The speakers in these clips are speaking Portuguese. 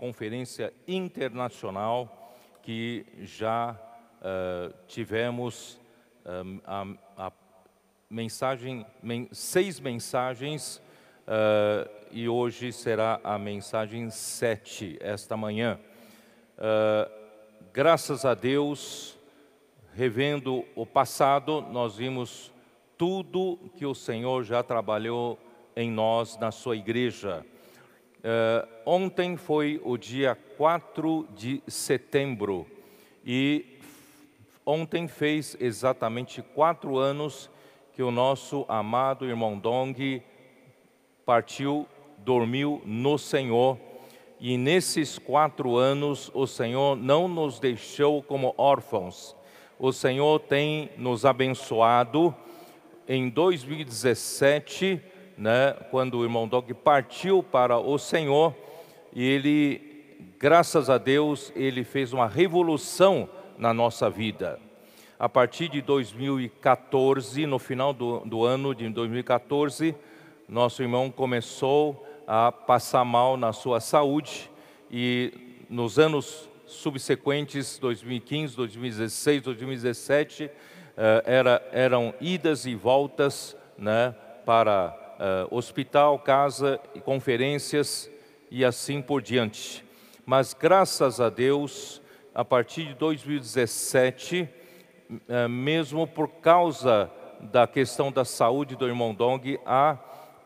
conferência internacional que já uh, tivemos eh, a, a, mensagem, men, seis mensagens, uh, e hoje será a mensagem sete, esta manhã. Uh, graças a Deus, revendo o passado, nós vimos tudo que o Senhor já trabalhou em nós, na sua igreja. Uh, ontem foi o dia 4 de setembro e ontem fez exatamente quatro anos que o nosso amado irmão Dong partiu, dormiu no Senhor. E nesses quatro anos o Senhor não nos deixou como órfãos. O Senhor tem nos abençoado. Em 2017, né, quando o irmão Dog partiu para o Senhor, e ele, graças a Deus, ele fez uma revolução na nossa vida. A partir de 2014, no final do, do ano de 2014, nosso irmão começou a passar mal na sua saúde e nos anos subsequentes, 2015, 2016, 2017, era, eram idas e voltas né, para uh, hospital, casa, conferências e assim por diante. Mas graças a Deus, a partir de 2017, uh, eh, mesmo por causa da questão da saúde do irmão Dong, a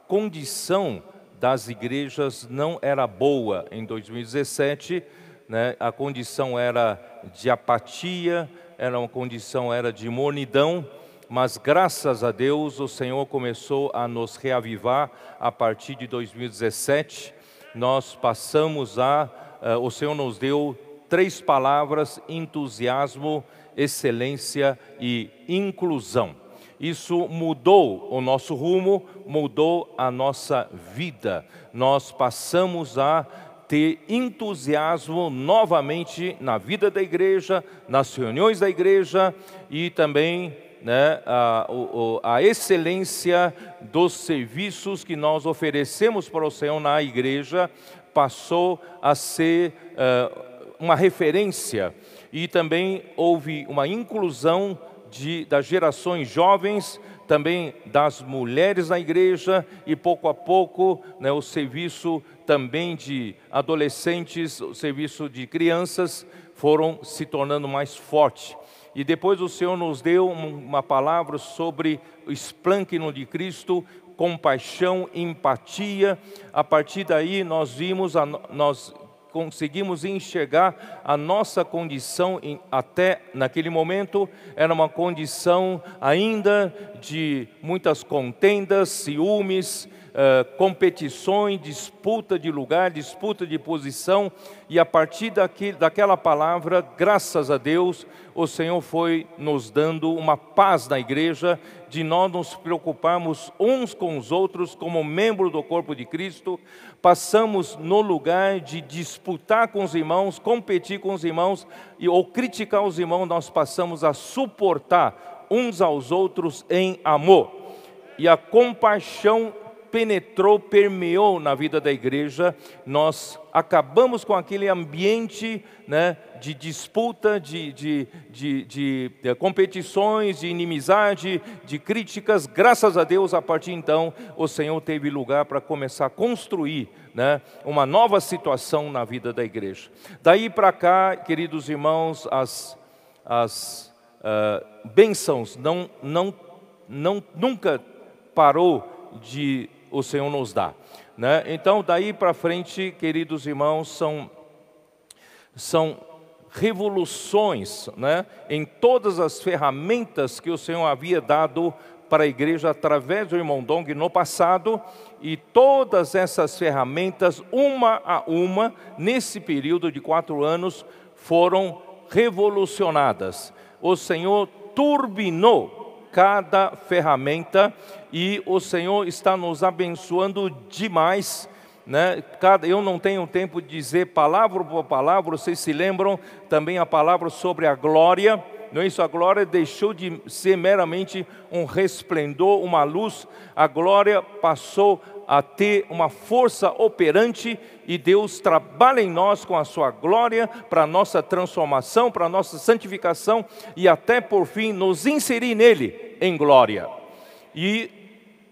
condição das igrejas não era boa em 2017, né? a condição era de apatia, era uma condição era de mornidão, mas graças a Deus o Senhor começou a nos reavivar a partir de 2017. Nós passamos a, uh, o Senhor nos deu três palavras: entusiasmo, excelência e inclusão. Isso mudou o nosso rumo, mudou a nossa vida. Nós passamos a ter entusiasmo novamente na vida da igreja, nas reuniões da igreja e também né, a, a, excelência dos serviços que nós oferecemos para o Senhor na igreja passou a ser uh, uma referência e também houve uma inclusão de, das gerações jovens, também das mulheres na igreja e pouco a pouco né, o serviço também de adolescentes, o serviço de crianças foram se tornando mais forte e depois o Senhor nos deu uma palavra sobre o esplâncino de Cristo, compaixão, empatia. A partir daí nós vimos, a, nós conseguimos enxergar a nossa condição em, até naquele momento era uma condição ainda de muitas contendas, ciúmes, competições, disputa de lugar, disputa de posição, e a partir daqui, daquela palavra, graças a Deus, o Senhor foi nos dando uma paz na igreja, de nós nos preocuparmos uns com os outros como membro do corpo de Cristo, passamos no lugar de disputar com os irmãos, competir com os irmãos e, ou criticar os irmãos, nós passamos a suportar uns aos outros em amor. E a compaixão penetrou, permeou na vida da igreja. Nós acabamos com aquele ambiente né, de disputa, de, de, de, de, competições, de inimizade, de críticas. Graças a Deus, a partir de então, o Senhor teve lugar para começar a construir né, uma nova situação na vida da igreja. Daí para cá, queridos irmãos, as, as uh, bênçãos não, não, não, nunca parou de o Senhor nos dá. Né? Então, daí para frente, queridos irmãos, são, são revoluções né? em todas as ferramentas que o Senhor havia dado para a igreja através do irmão Dong no passado, e todas essas ferramentas, uma a uma, nesse período de quatro anos, foram revolucionadas. O Senhor turbinou cada ferramenta e o Senhor está nos abençoando demais. Né? eu não tenho tempo de dizer palavra por palavra, vocês se lembram também a palavra sobre a glória, não é isso? A glória deixou de ser meramente um resplendor, uma luz, a glória passou a a ter uma força operante e Deus trabalha em nós com a sua glória para a nossa transformação, para a nossa santificação e até por fim nos inserir nele em glória. E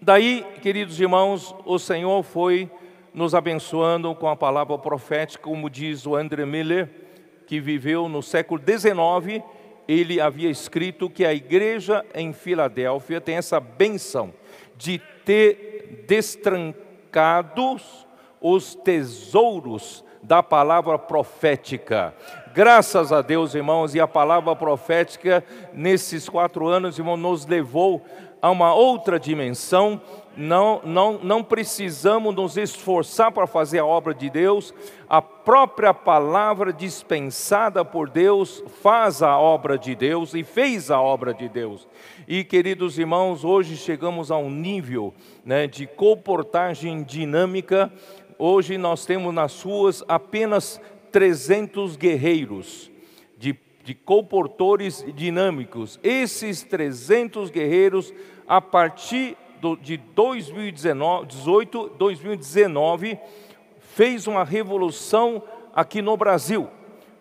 daí, queridos irmãos, o Senhor foi nos abençoando com a palavra profética, como diz o André Miller, que viveu no século XIX, ele havia escrito que a igreja em Filadélfia tem essa benção de ter destrancados os tesouros da palavra profética. Graças a Deus, irmãos, e a palavra profética, nesses quatro anos, irmão, nos levou a uma outra dimensão. Não, não, não precisamos nos esforçar para fazer a obra de Deus, a própria palavra dispensada por Deus faz a obra de Deus e fez a obra de Deus. E, queridos irmãos, hoje chegamos a um nível né, de comportagem dinâmica. Hoje nós temos nas ruas apenas 300 guerreiros, de, de comportores dinâmicos. Esses 300 guerreiros, a partir do, de 2018, 2019, fez uma revolução aqui no Brasil.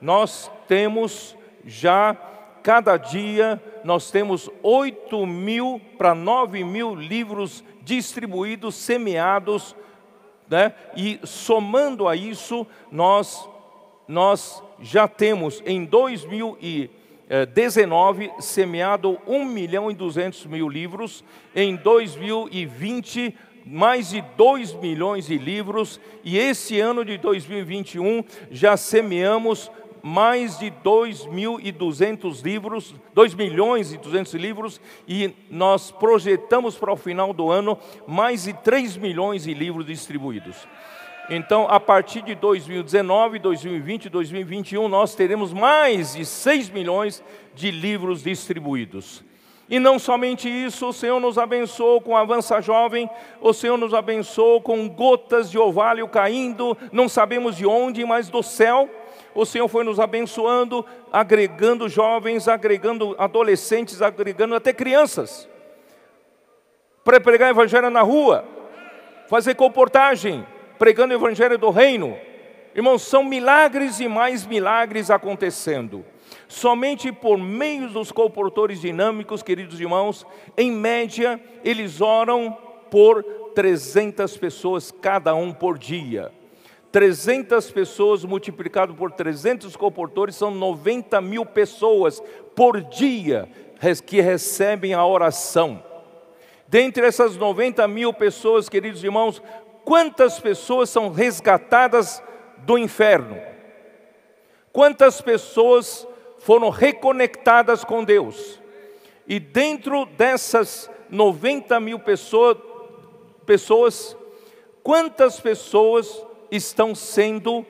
Nós temos já cada dia nós temos 8 mil para 9 mil livros distribuídos, semeados, né? e somando a isso, nós, nós já temos em 2019 eh, semeado 1 milhão e 200 mil livros, em 2020 mais de 2 milhões de livros, e esse ano de 2021 já semeamos mais de 2 mil e livros, 2 milhões e 200 livros, e nós projetamos para o final do ano mais de 3 milhões de livros distribuídos. Então, a partir de 2019, 2020, 2021, nós teremos mais de 6 milhões de livros distribuídos. E não somente isso, o Senhor nos abençoou com Avança Jovem, o Senhor nos abençoou com gotas de ovário caindo, não sabemos de onde, mas do céu o Senhor foi nos abençoando, agregando jovens, agregando adolescentes, agregando até crianças. Para pregar evangelho na rua, fazer comportagem, pregando o evangelho do reino. Irmãos, são milagres e mais milagres acontecendo. Somente por meio dos comportores dinâmicos, queridos irmãos, em média, eles oram por 300 pessoas cada um por dia. 300 pessoas multiplicado por 300 comportores são 90 mil pessoas por dia que recebem a oração. Dentre essas 90 mil pessoas, queridos irmãos, quantas pessoas são resgatadas do inferno? Quantas pessoas foram reconectadas com Deus? E dentro dessas 90 mil pessoa, pessoas, quantas pessoas estão sendo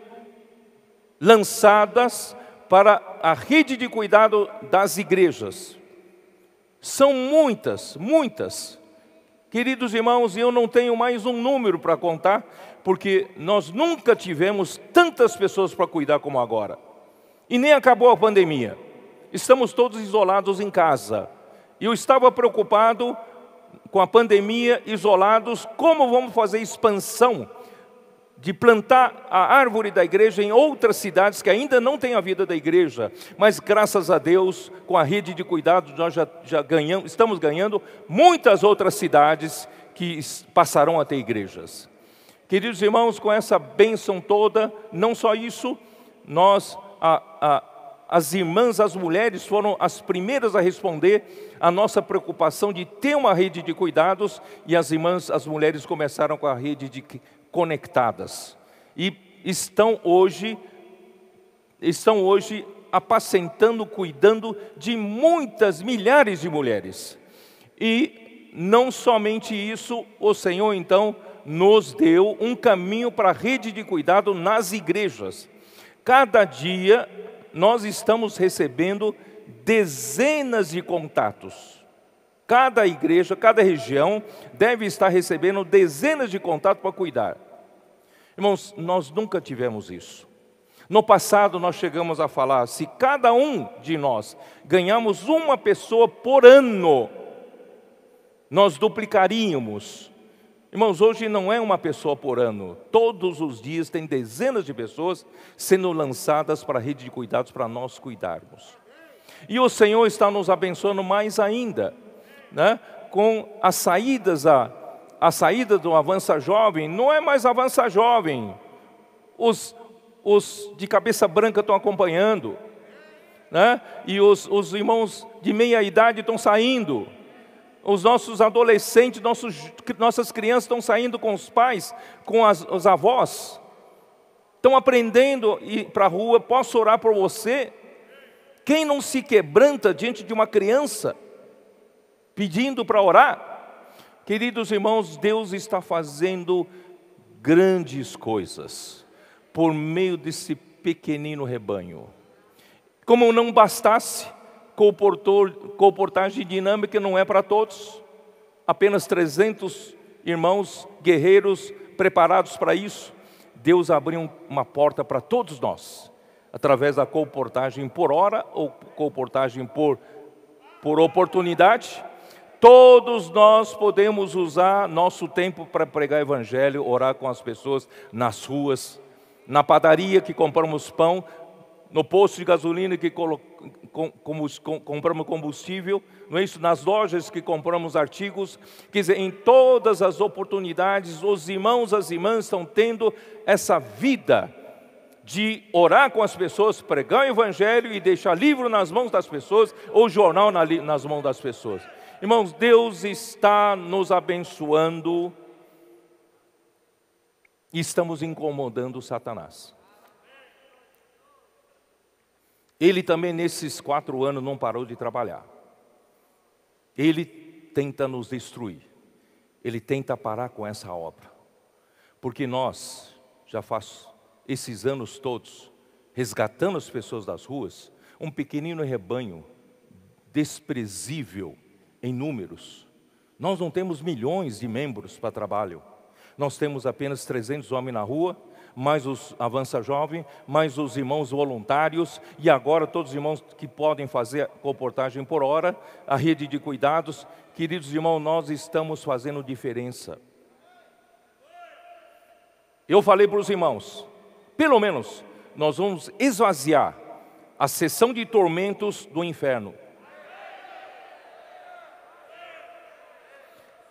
lançadas para a rede de cuidado das igrejas. São muitas, muitas. Queridos irmãos, eu não tenho mais um número para contar, porque nós nunca tivemos tantas pessoas para cuidar como agora. E nem acabou a pandemia. Estamos todos isolados em casa. E eu estava preocupado com a pandemia, isolados, como vamos fazer expansão de plantar a árvore da igreja em outras cidades que ainda não têm a vida da igreja, mas graças a Deus, com a rede de cuidados, nós já, já ganhamos, estamos ganhando muitas outras cidades que passarão a ter igrejas. Queridos irmãos, com essa bênção toda, não só isso, nós, a, a, as irmãs, as mulheres foram as primeiras a responder a nossa preocupação de ter uma rede de cuidados e as irmãs, as mulheres começaram com a rede de conectadas e estão hoje estão hoje apacentando, cuidando de muitas milhares de mulheres. E não somente isso, o Senhor então nos deu um caminho para a rede de cuidado nas igrejas. Cada dia nós estamos recebendo dezenas de contatos. Cada igreja, cada região deve estar recebendo dezenas de contatos para cuidar. Irmãos, nós nunca tivemos isso. No passado, nós chegamos a falar: se cada um de nós ganhamos uma pessoa por ano, nós duplicaríamos. Irmãos, hoje não é uma pessoa por ano. Todos os dias tem dezenas de pessoas sendo lançadas para a rede de cuidados para nós cuidarmos. E o Senhor está nos abençoando mais ainda, né? com as saídas, a, a saída do Avança Jovem, não é mais Avança Jovem. Os, os de cabeça branca estão acompanhando, né? e os, os irmãos de meia idade estão saindo, os nossos adolescentes, nossos, nossas crianças estão saindo com os pais, com as, os avós, estão aprendendo para a rua. Posso orar por você? Quem não se quebranta diante de uma criança pedindo para orar? Queridos irmãos, Deus está fazendo grandes coisas por meio desse pequenino rebanho. Como não bastasse, comportagem dinâmica não é para todos. Apenas 300 irmãos guerreiros preparados para isso. Deus abriu uma porta para todos nós através da comportagem por hora ou comportagem por, por oportunidade. Todos nós podemos usar nosso tempo para pregar evangelho, orar com as pessoas nas ruas, na padaria que compramos pão, no posto de gasolina que compramos combustível, não é isso? Nas lojas que compramos artigos, quer dizer, em todas as oportunidades, os irmãos, as irmãs estão tendo essa vida de orar com as pessoas, pregar o evangelho e deixar livro nas mãos das pessoas ou jornal nas mãos das pessoas. Irmãos, Deus está nos abençoando e estamos incomodando Satanás. Ele também, nesses quatro anos, não parou de trabalhar. Ele tenta nos destruir, ele tenta parar com essa obra, porque nós, já faz esses anos todos, resgatando as pessoas das ruas, um pequenino rebanho desprezível em números. Nós não temos milhões de membros para trabalho. Nós temos apenas 300 homens na rua, mais os Avança Jovem, mais os irmãos voluntários, e agora todos os irmãos que podem fazer comportagem por hora, a rede de cuidados. Queridos irmãos, nós estamos fazendo diferença. Eu falei para os irmãos, pelo menos nós vamos esvaziar a sessão de tormentos do inferno.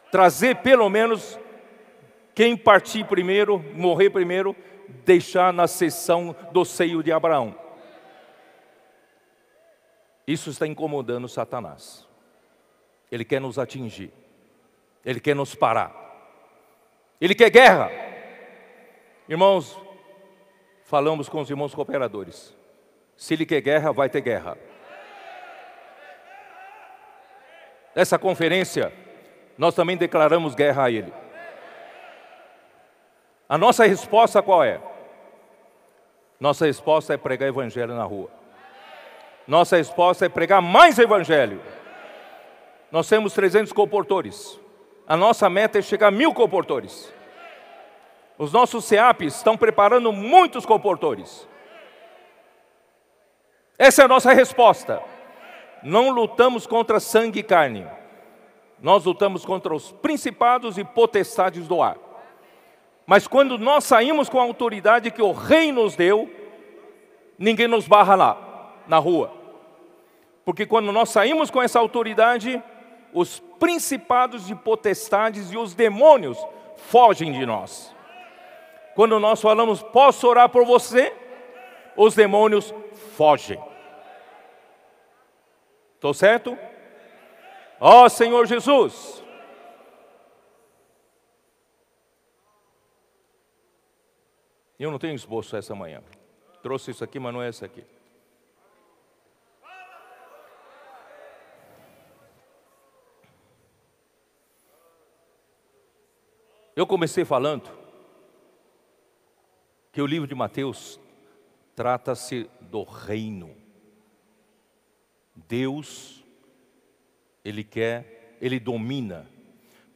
Trazer pelo menos quem partir primeiro, morrer primeiro, deixar na sessão do seio de Abraão. Isso está incomodando Satanás. Ele quer nos atingir. Ele quer nos parar. Ele quer guerra. Irmãos, falamos com os irmãos cooperadores. Se lhe quer guerra, vai ter guerra. Nessa conferência, nós também declaramos guerra a ele. A nossa resposta qual é? Nossa resposta é pregar evangelho na rua. Nossa resposta é pregar mais evangelho. Nós temos 300 comportores. A nossa meta é chegar a mil comportores. Os nossos CEAPs estão preparando muitos comportores. Essa é a nossa resposta. Não lutamos contra sangue e carne. Nós lutamos contra os principados e potestades do ar. Mas quando nós saímos com a autoridade que o rei nos deu, ninguém nos barra lá, na rua. Porque quando nós saímos com essa autoridade, os principados e potestades e os demônios fogem de nós quando nós falamos, posso orar por você, os demônios fogem. Estou certo? Ó oh, Senhor Jesus! Eu não tenho esboço essa manhã. Trouxe isso aqui, mas não é esse aqui. Eu comecei falando que o livro de Mateus trata-se do reino. Deus, ele quer, ele domina,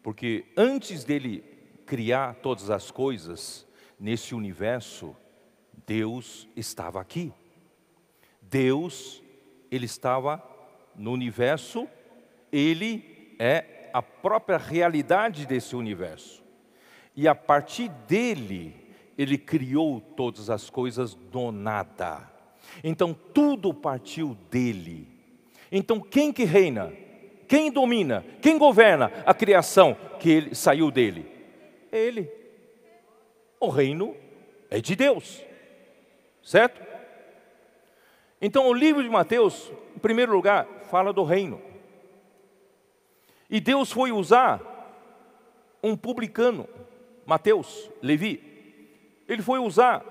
porque antes dele criar todas as coisas nesse universo, Deus estava aqui. Deus, ele estava no universo, ele é a própria realidade desse universo. E a partir dele, ele criou todas as coisas do nada. Então tudo partiu dele. Então quem que reina? Quem domina? Quem governa a criação que ele, saiu dele? Ele. O reino é de Deus. Certo? Então o livro de Mateus, em primeiro lugar, fala do reino. E Deus foi usar um publicano, Mateus, Levi, ele foi usar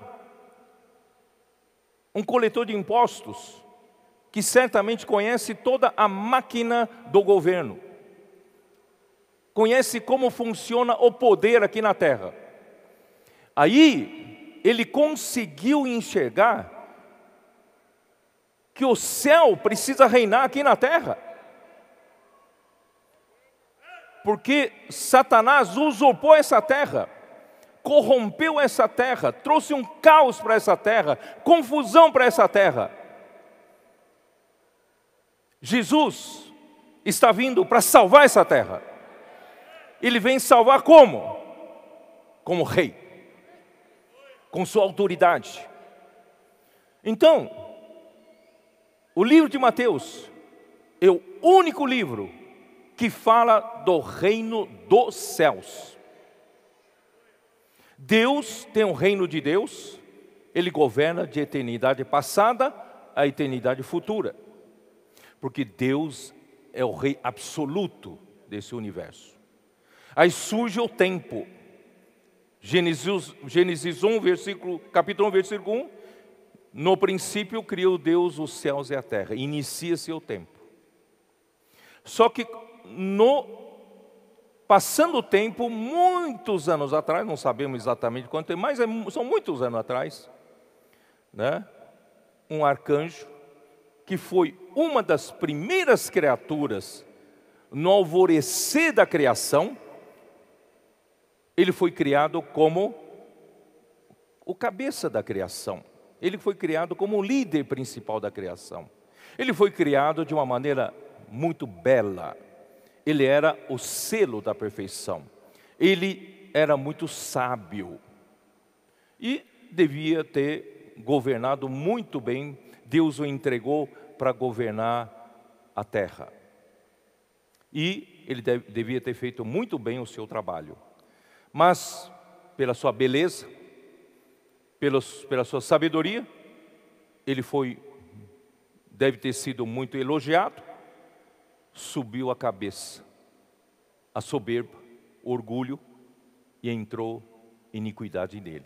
um coletor de impostos que certamente conhece toda a máquina do governo, conhece como funciona o poder aqui na terra. Aí ele conseguiu enxergar que o céu precisa reinar aqui na terra. Porque Satanás usurpou essa terra corrompeu essa terra, trouxe um caos para essa terra, confusão para essa terra. Jesus está vindo para salvar essa terra. Ele vem salvar como? Como rei, com sua autoridade. Então, o livro de Mateus é o único livro que fala do reino dos céus. Deus tem o um reino de Deus, ele governa de eternidade passada a eternidade futura. Porque Deus é o rei absoluto desse universo. Aí surge o tempo. Gênesis, Gênesis 1, versículo, capítulo 1, versículo 1. No princípio criou Deus os céus e a terra. Inicia-se o tempo. Só que no passando o tempo, muitos anos atrás, não sabemos exatamente quanto tempo, mas é, são muitos anos atrás, né? um arcanjo, que foi uma das primeiras criaturas no alvorecer da criação, ele foi criado como o cabeça da criação. Ele foi criado como o líder principal da criação. Ele foi criado de uma maneira muito bela, ele era o selo da perfeição. Ele era muito sábio e devia ter governado muito bem. Deus o entregou para governar a terra. E ele devia ter feito muito bem o seu trabalho. Mas, pela sua beleza, pela sua sabedoria, ele foi, deve ter sido muito elogiado, subiu a cabeça, a soberba, o orgulho, e entrou iniquidade nele.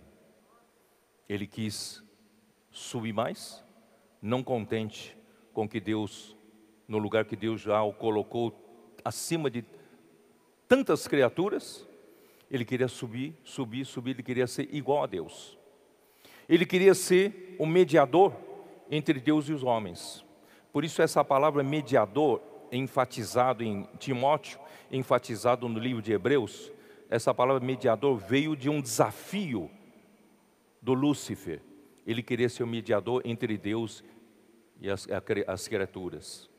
Ele quis subir mais, não contente com que Deus, no lugar que Deus já o colocou acima de tantas criaturas, ele queria subir, subir, subir, ele queria ser igual a Deus. Ele queria ser o mediador entre Deus e os homens. Por isso, essa palavra mediador enfatizado em Timóteo, enfatizado no livro de Hebreus, essa palavra mediador veio de um desafio do Lúcifer. Ele queria ser o mediador entre Deus e as, as criaturas.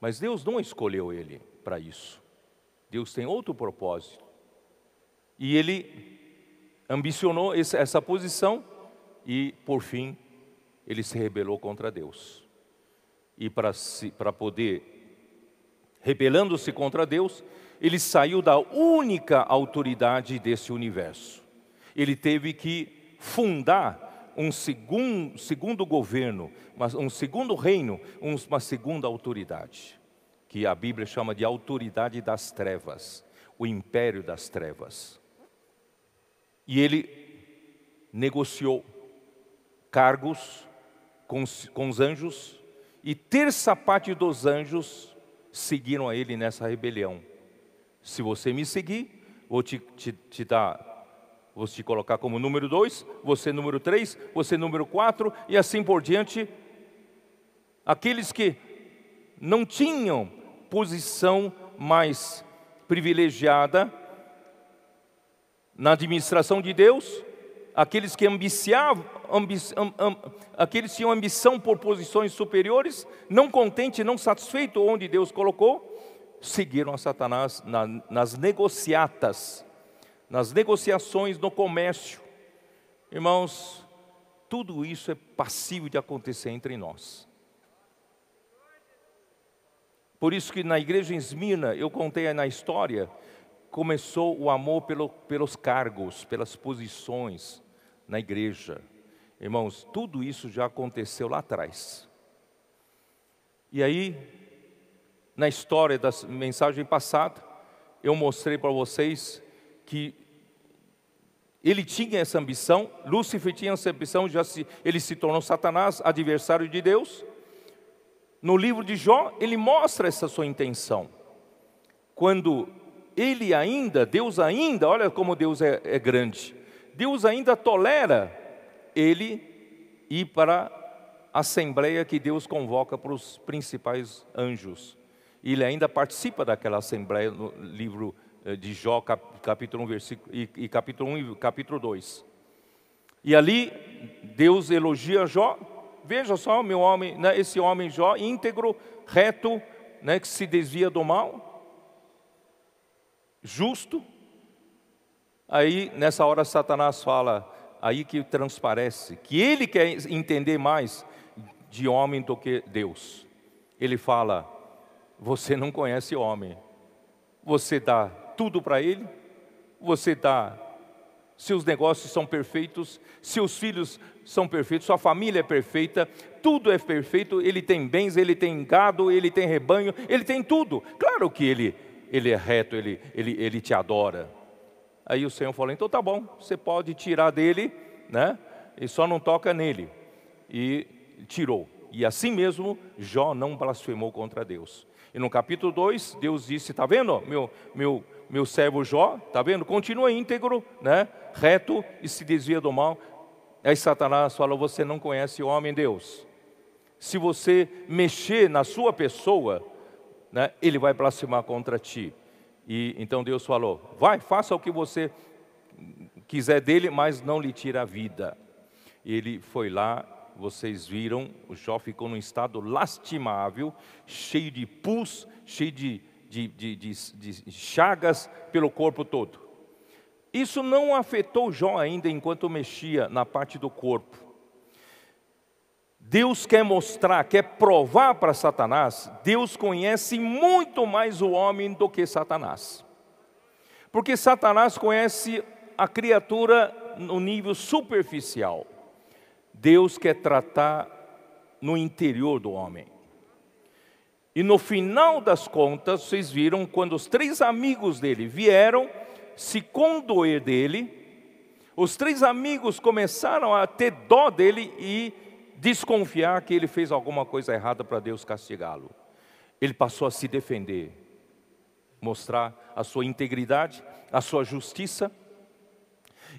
Mas Deus não escolheu ele para isso. Deus tem outro propósito. E ele ambicionou essa posição e, por fim, ele se rebelou contra Deus e para, para poder, rebelando-se contra Deus, ele saiu da única autoridade desse universo. Ele teve que fundar um segundo, segundo governo, um segundo reino, uma segunda autoridade, que a Bíblia chama de autoridade das trevas, o império das trevas. E ele negociou cargos com, com os anjos, e terça parte dos anjos seguiram a ele nessa rebelião. Se você me seguir, vou te, te, te dar, vou te colocar como número dois, você número três, você número quatro e assim por diante. Aqueles que não tinham posição mais privilegiada na administração de Deus, aqueles que ambiciavam, ambição, amb, aqueles tinham ambição por posições superiores, não contente, não satisfeito onde Deus colocou, seguiram a Satanás na, nas negociatas, nas negociações no comércio. Irmãos, tudo isso é passível de acontecer entre nós. Por isso que na igreja em Esmina, eu contei na história, começou o amor pelo, pelos cargos, pelas posições na igreja. Irmãos, tudo isso já aconteceu lá atrás. E aí, na história da mensagem passada, eu mostrei para vocês que ele tinha essa ambição, Lúcifer tinha essa ambição, já se, ele se tornou Satanás, adversário de Deus. No livro de Jó, ele mostra essa sua intenção. Quando ele ainda, Deus ainda, olha como Deus é, é grande, Deus ainda tolera ele ir para a assembleia que Deus convoca para os principais anjos. Ele ainda participa daquela assembleia no livro eh, de Jó, capítulo 1, versículo, e, e capítulo 1 e capítulo 2. E ali Deus elogia Jó. Veja só, meu homem, né, esse homem Jó, íntegro, reto, né, que se desvia do mal, justo. Aí nessa hora Satanás fala: aí que transparece que ele quer entender mais de homem do que Deus. Ele fala: Você não conhece homem, você dá tudo para ele, você dá. Seus negócios são perfeitos, seus filhos são perfeitos, sua família é perfeita, tudo é perfeito. Ele tem bens, ele tem gado, ele tem rebanho, ele tem tudo. Claro que ele, ele é reto, ele, ele, ele te adora. Aí o Senhor falou: então tá bom, você pode tirar dele, né? E só não toca nele. E tirou. E assim mesmo, Jó não blasfemou contra Deus. E no capítulo 2, Deus disse: Tá vendo, meu, meu, meu servo Jó? tá vendo? Continua íntegro, né? reto e se desvia do mal. Aí é Satanás falou: Você não conhece o homem Deus. Se você mexer na sua pessoa, né, ele vai blasfemar contra ti. E então Deus falou: Vai, faça o que você quiser dele, mas não lhe tira a vida. Ele foi lá, vocês viram, o Jó ficou num estado lastimável, cheio de pus, cheio de, de, de, de chagas pelo corpo todo. Isso não afetou Jó ainda enquanto mexia na parte do corpo. Deus quer mostrar, quer provar para Satanás, Deus conhece muito mais o homem do que Satanás. Porque Satanás conhece a criatura no nível superficial. Deus quer tratar no interior do homem. E no final das contas, vocês viram, quando os três amigos dele vieram se condoer dele, os três amigos começaram a ter dó dele e desconfiar que ele fez alguma coisa errada para Deus castigá-lo. Ele passou a se defender, mostrar a sua integridade, a sua justiça,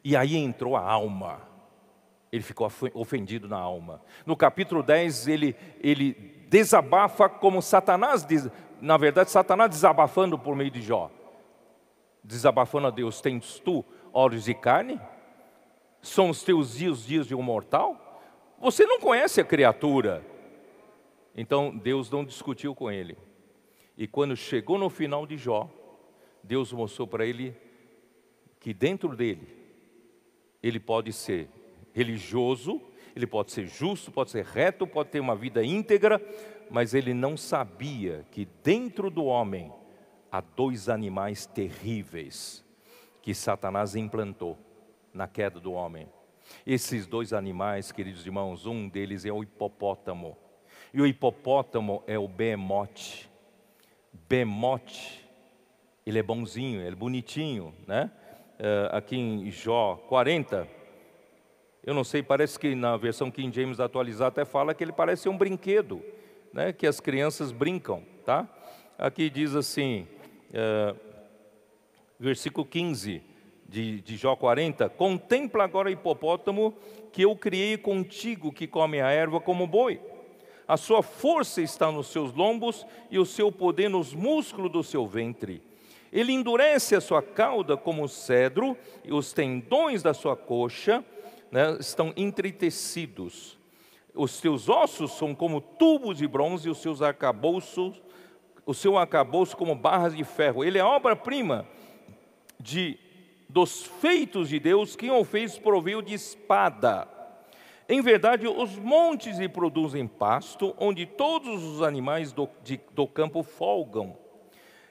e aí entrou a alma. Ele ficou ofendido na alma. No capítulo 10, ele, ele desabafa como Satanás diz. Na verdade, Satanás desabafando por meio de Jó. Desabafando a Deus: Tens tu olhos de carne? São os teus dias dias de um mortal? Você não conhece a criatura. Então Deus não discutiu com ele. E quando chegou no final de Jó, Deus mostrou para ele que dentro dele ele pode ser religioso, ele pode ser justo, pode ser reto, pode ter uma vida íntegra, mas ele não sabia que dentro do homem há dois animais terríveis que Satanás implantou na queda do homem. Esses dois animais, queridos irmãos, um deles é o hipopótamo. E o hipopótamo é o bemote. Bemote, ele é bonzinho, ele é bonitinho, né? Eh, aqui em Jó 40, eu não sei, parece que na versão King James atualizada até fala que ele parece um brinquedo, né? Que as crianças brincam, tá? Aqui diz assim, é, versículo 15: de, de Jó 40, contempla agora o hipopótamo que eu criei contigo que come a erva como boi. A sua força está nos seus lombos e o seu poder nos músculos do seu ventre. Ele endurece a sua cauda como cedro e os tendões da sua coxa né, estão entretecidos. Os seus ossos são como tubos de bronze e os seus arcabouços, o seu arcabouço como barras de ferro. Ele é obra-prima de dos feitos de Deus, quem o fez proveu de espada. Em verdade, os montes lhe produzem pasto, onde todos os animais do, de, do campo folgam.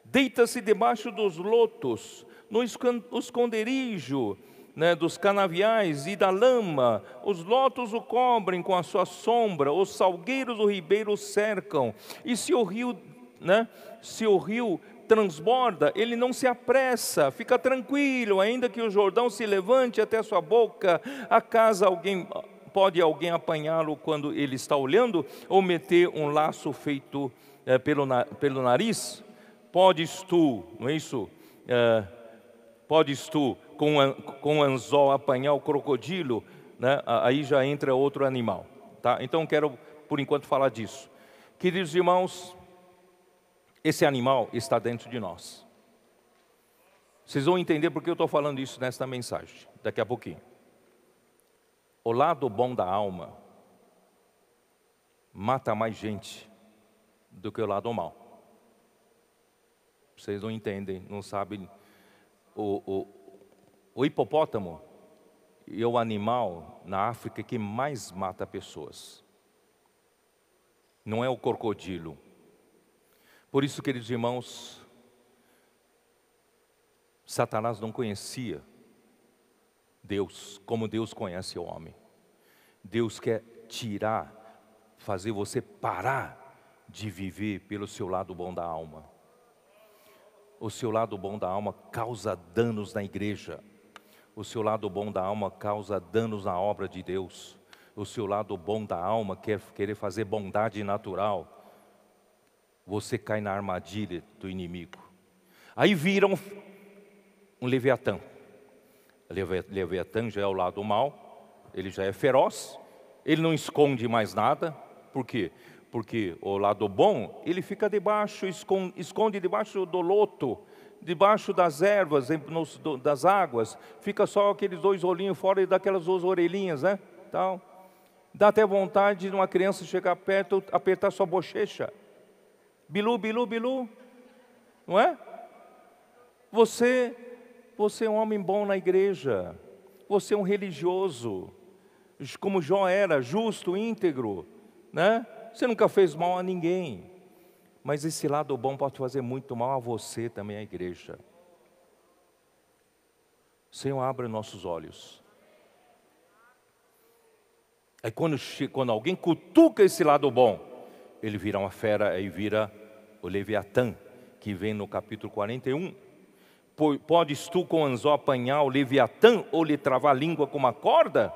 Deita-se debaixo dos lotos, no esconderijo né, dos canaviais e da lama, os lotos o cobrem com a sua sombra, os salgueiros do ribeiro o cercam, e se o rio, né, se o rio transborda, ele não se apressa, fica tranquilo, ainda que o Jordão se levante até a sua boca, casa alguém pode alguém apanhá-lo quando ele está olhando, ou meter um laço feito é, pelo, na, pelo nariz? Podes tu, não é isso? É, podes tu com, an, com anzol apanhar o crocodilo? Né? Aí já entra outro animal. Tá? Então quero, por enquanto, falar disso. Queridos irmãos, esse animal está dentro de nós. Vocês vão entender porque eu estou falando isso nesta mensagem, daqui a pouquinho. O lado bom da alma mata mais gente do que o lado mal. Vocês não entendem, não sabem. O, o, o hipopótamo é o animal na África é que mais mata pessoas. Não é o crocodilo, por isso, queridos irmãos, Satanás não conhecia Deus como Deus conhece o homem. Deus quer tirar, fazer você parar de viver pelo seu lado bom da alma. O seu lado bom da alma causa danos na igreja. O seu lado bom da alma causa danos na obra de Deus. O seu lado bom da alma quer querer fazer bondade natural você cai na armadilha do inimigo. Aí viram um Leviatã. Leviatã já é o lado mal, ele já é feroz, ele não esconde mais nada. Por quê? Porque o lado bom, ele fica debaixo, esconde debaixo do loto, debaixo das ervas, das águas, fica só aqueles dois olhinhos fora e daquelas duas orelhinhas, né? Tal. Dá até vontade de uma criança chegar perto, apertar sua bochecha Bilu, bilu, bilu. Não é? Você, você é um homem bom na igreja. Você é um religioso. Como Jó era, justo, íntegro, né? Você nunca fez mal a ninguém. Mas esse lado bom pode fazer muito mal a você também, a igreja. Senhor, abre nossos olhos. Aí é quando, quando alguém cutuca esse lado bom, ele vira uma fera, e vira o Leviatã, que vem no capítulo 41. Podes tu com anzó apanhar o Leviatã ou lhe travar a língua com uma corda?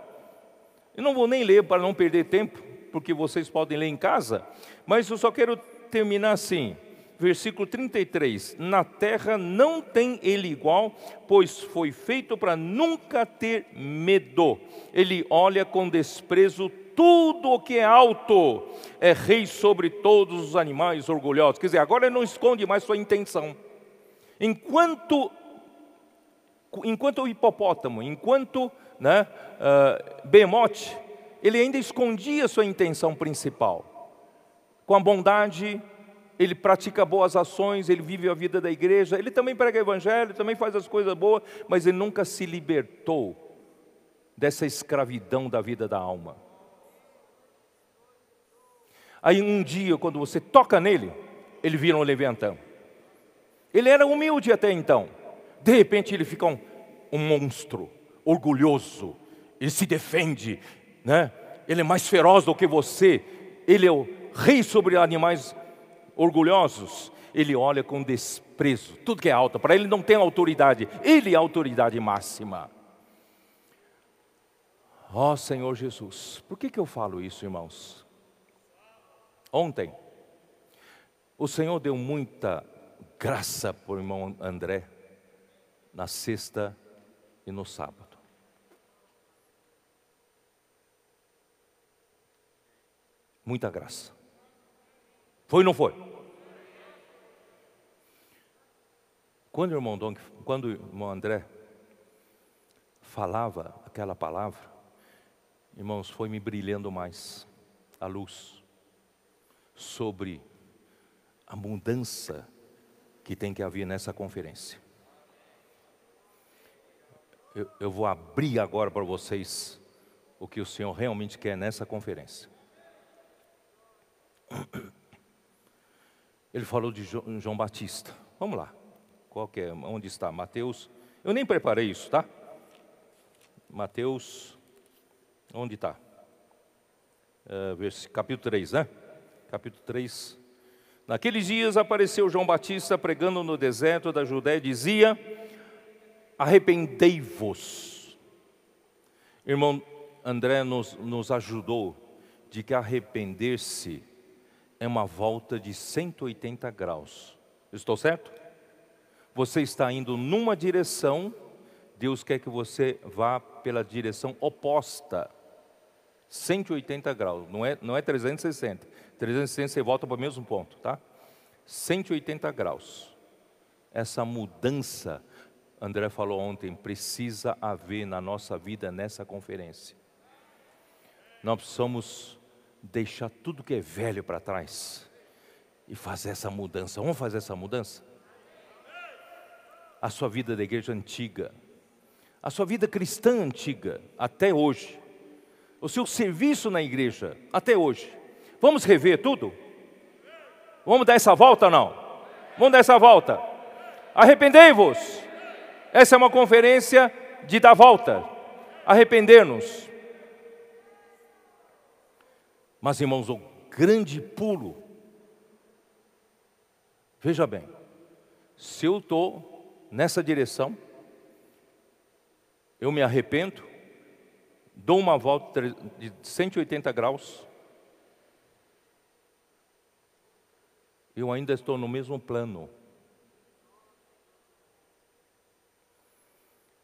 Eu não vou nem ler para não perder tempo, porque vocês podem ler em casa, mas eu só quero terminar assim. Versículo 33: Na terra não tem ele igual, pois foi feito para nunca ter medo. Ele olha com desprezo tudo o que é alto é rei sobre todos os animais orgulhosos. Quer dizer, agora ele não esconde mais sua intenção. Enquanto, enquanto o hipopótamo, enquanto né, uh, Bemote, ele ainda escondia sua intenção principal. Com a bondade, ele pratica boas ações, ele vive a vida da igreja, ele também prega o evangelho, também faz as coisas boas, mas ele nunca se libertou dessa escravidão da vida da alma. Aí um dia, quando você toca nele, ele vira um levantão. Ele era humilde até então. De repente ele fica um, um monstro, orgulhoso. Ele se defende, né? Ele é mais feroz do que você. Ele é o rei sobre animais orgulhosos. Ele olha com desprezo. Tudo que é alto para ele não tem autoridade. Ele é a autoridade máxima. Ó oh, Senhor Jesus, por que, que eu falo isso, irmãos? Ontem, o Senhor deu muita graça para o irmão André na sexta e no sábado. Muita graça. Foi ou não foi? Quando o irmão, quando o irmão André falava aquela palavra, irmãos, foi me brilhando mais a luz sobre a mudança que tem que haver nessa conferência. Eu, eu vou abrir agora para vocês o que o Senhor realmente quer nessa conferência. Ele falou de João Batista. Vamos lá. Qual é? Onde está? Mateus. Eu nem preparei isso, tá? Mateus. Onde está? Uh, capítulo 3, né? capítulo 3. Naqueles dias apareceu João Batista pregando no deserto da Judéia e dizia: Arrependei-vos. Irmão André nos, nos ajudou de que arrepender-se é uma volta de 180 graus. Estou certo? Você está indo numa direção, Deus quer que você vá pela direção oposta. 180 graus, não é, não é 360. 360 você volta para o mesmo ponto, tá? 180 graus. Essa mudança, André falou ontem, precisa haver na nossa vida nessa conferência. Nós precisamos deixar tudo que é velho para trás e fazer essa mudança. Vamos fazer essa mudança? A sua vida da igreja antiga, a sua vida cristã antiga, até hoje, o seu serviço na igreja, até hoje, Vamos rever tudo? Vamos dar essa volta ou não? Vamos dar essa volta. Arrependei-vos. Essa é uma conferência de dar volta. Arrepender-nos. Mas, irmãos, o grande pulo. Veja bem, se eu estou nessa direção, eu me arrependo, dou uma volta de 180 graus Eu ainda estou no mesmo plano.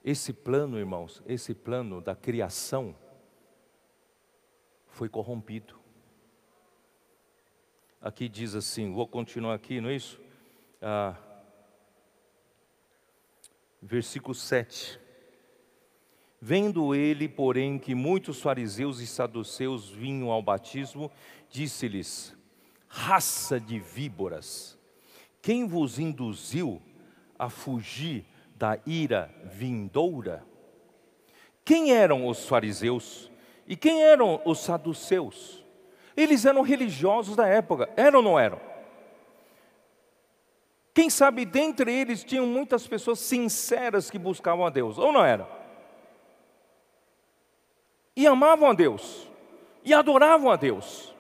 Esse plano, irmãos, esse plano da criação foi corrompido. Aqui diz assim, vou continuar aqui, não é isso? Ah, versículo 7. Vendo ele, porém, que muitos fariseus e saduceus vinham ao batismo, disse-lhes: raça de víboras, quem vos induziu a fugir da ira vindoura? Quem eram os fariseus e quem eram os saduceus? Eles eram religiosos da época, eram ou não eram? Quem sabe dentre eles tinham muitas pessoas sinceras que buscavam a Deus, ou não eram? E amavam a Deus, e adoravam a Deus.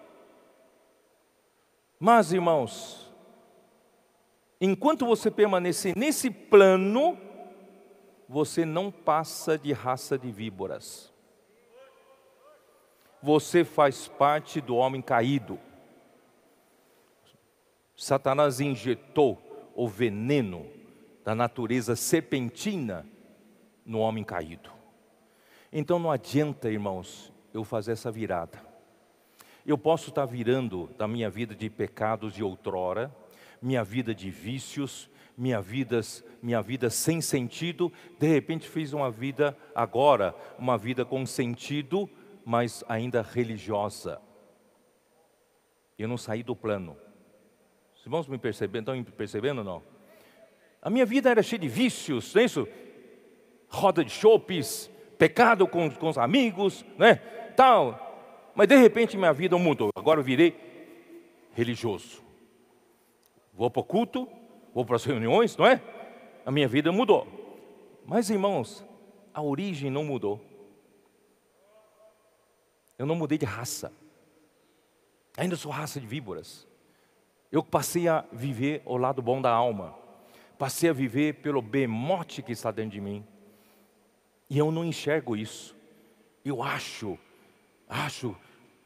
Mas, irmãos, enquanto você permanecer nesse plano, você não passa de raça de víboras. Você faz parte do homem caído. Satanás injetou o veneno da natureza serpentina no homem caído. Então não adianta, irmãos, eu fazer essa virada. Eu posso estar virando da minha vida de pecados de outrora, minha vida de vícios, minha vida, minha vida sem sentido, de repente fiz uma vida agora, uma vida com sentido, mas ainda religiosa. Eu não saí do plano. Os irmãos me percebendo, estão me percebendo ou não? A minha vida era cheia de vícios, não é isso? Roda de chopes, pecado com, com os amigos, né? Tal mas de repente minha vida mudou. Agora eu virei religioso. Vou para o culto, vou para as reuniões, não é? A minha vida mudou. Mas irmãos, a origem não mudou. Eu não mudei de raça. Ainda sou raça de víboras. Eu passei a viver o lado bom da alma. Passei a viver pelo bemote que está dentro de mim. E eu não enxergo isso. Eu acho acho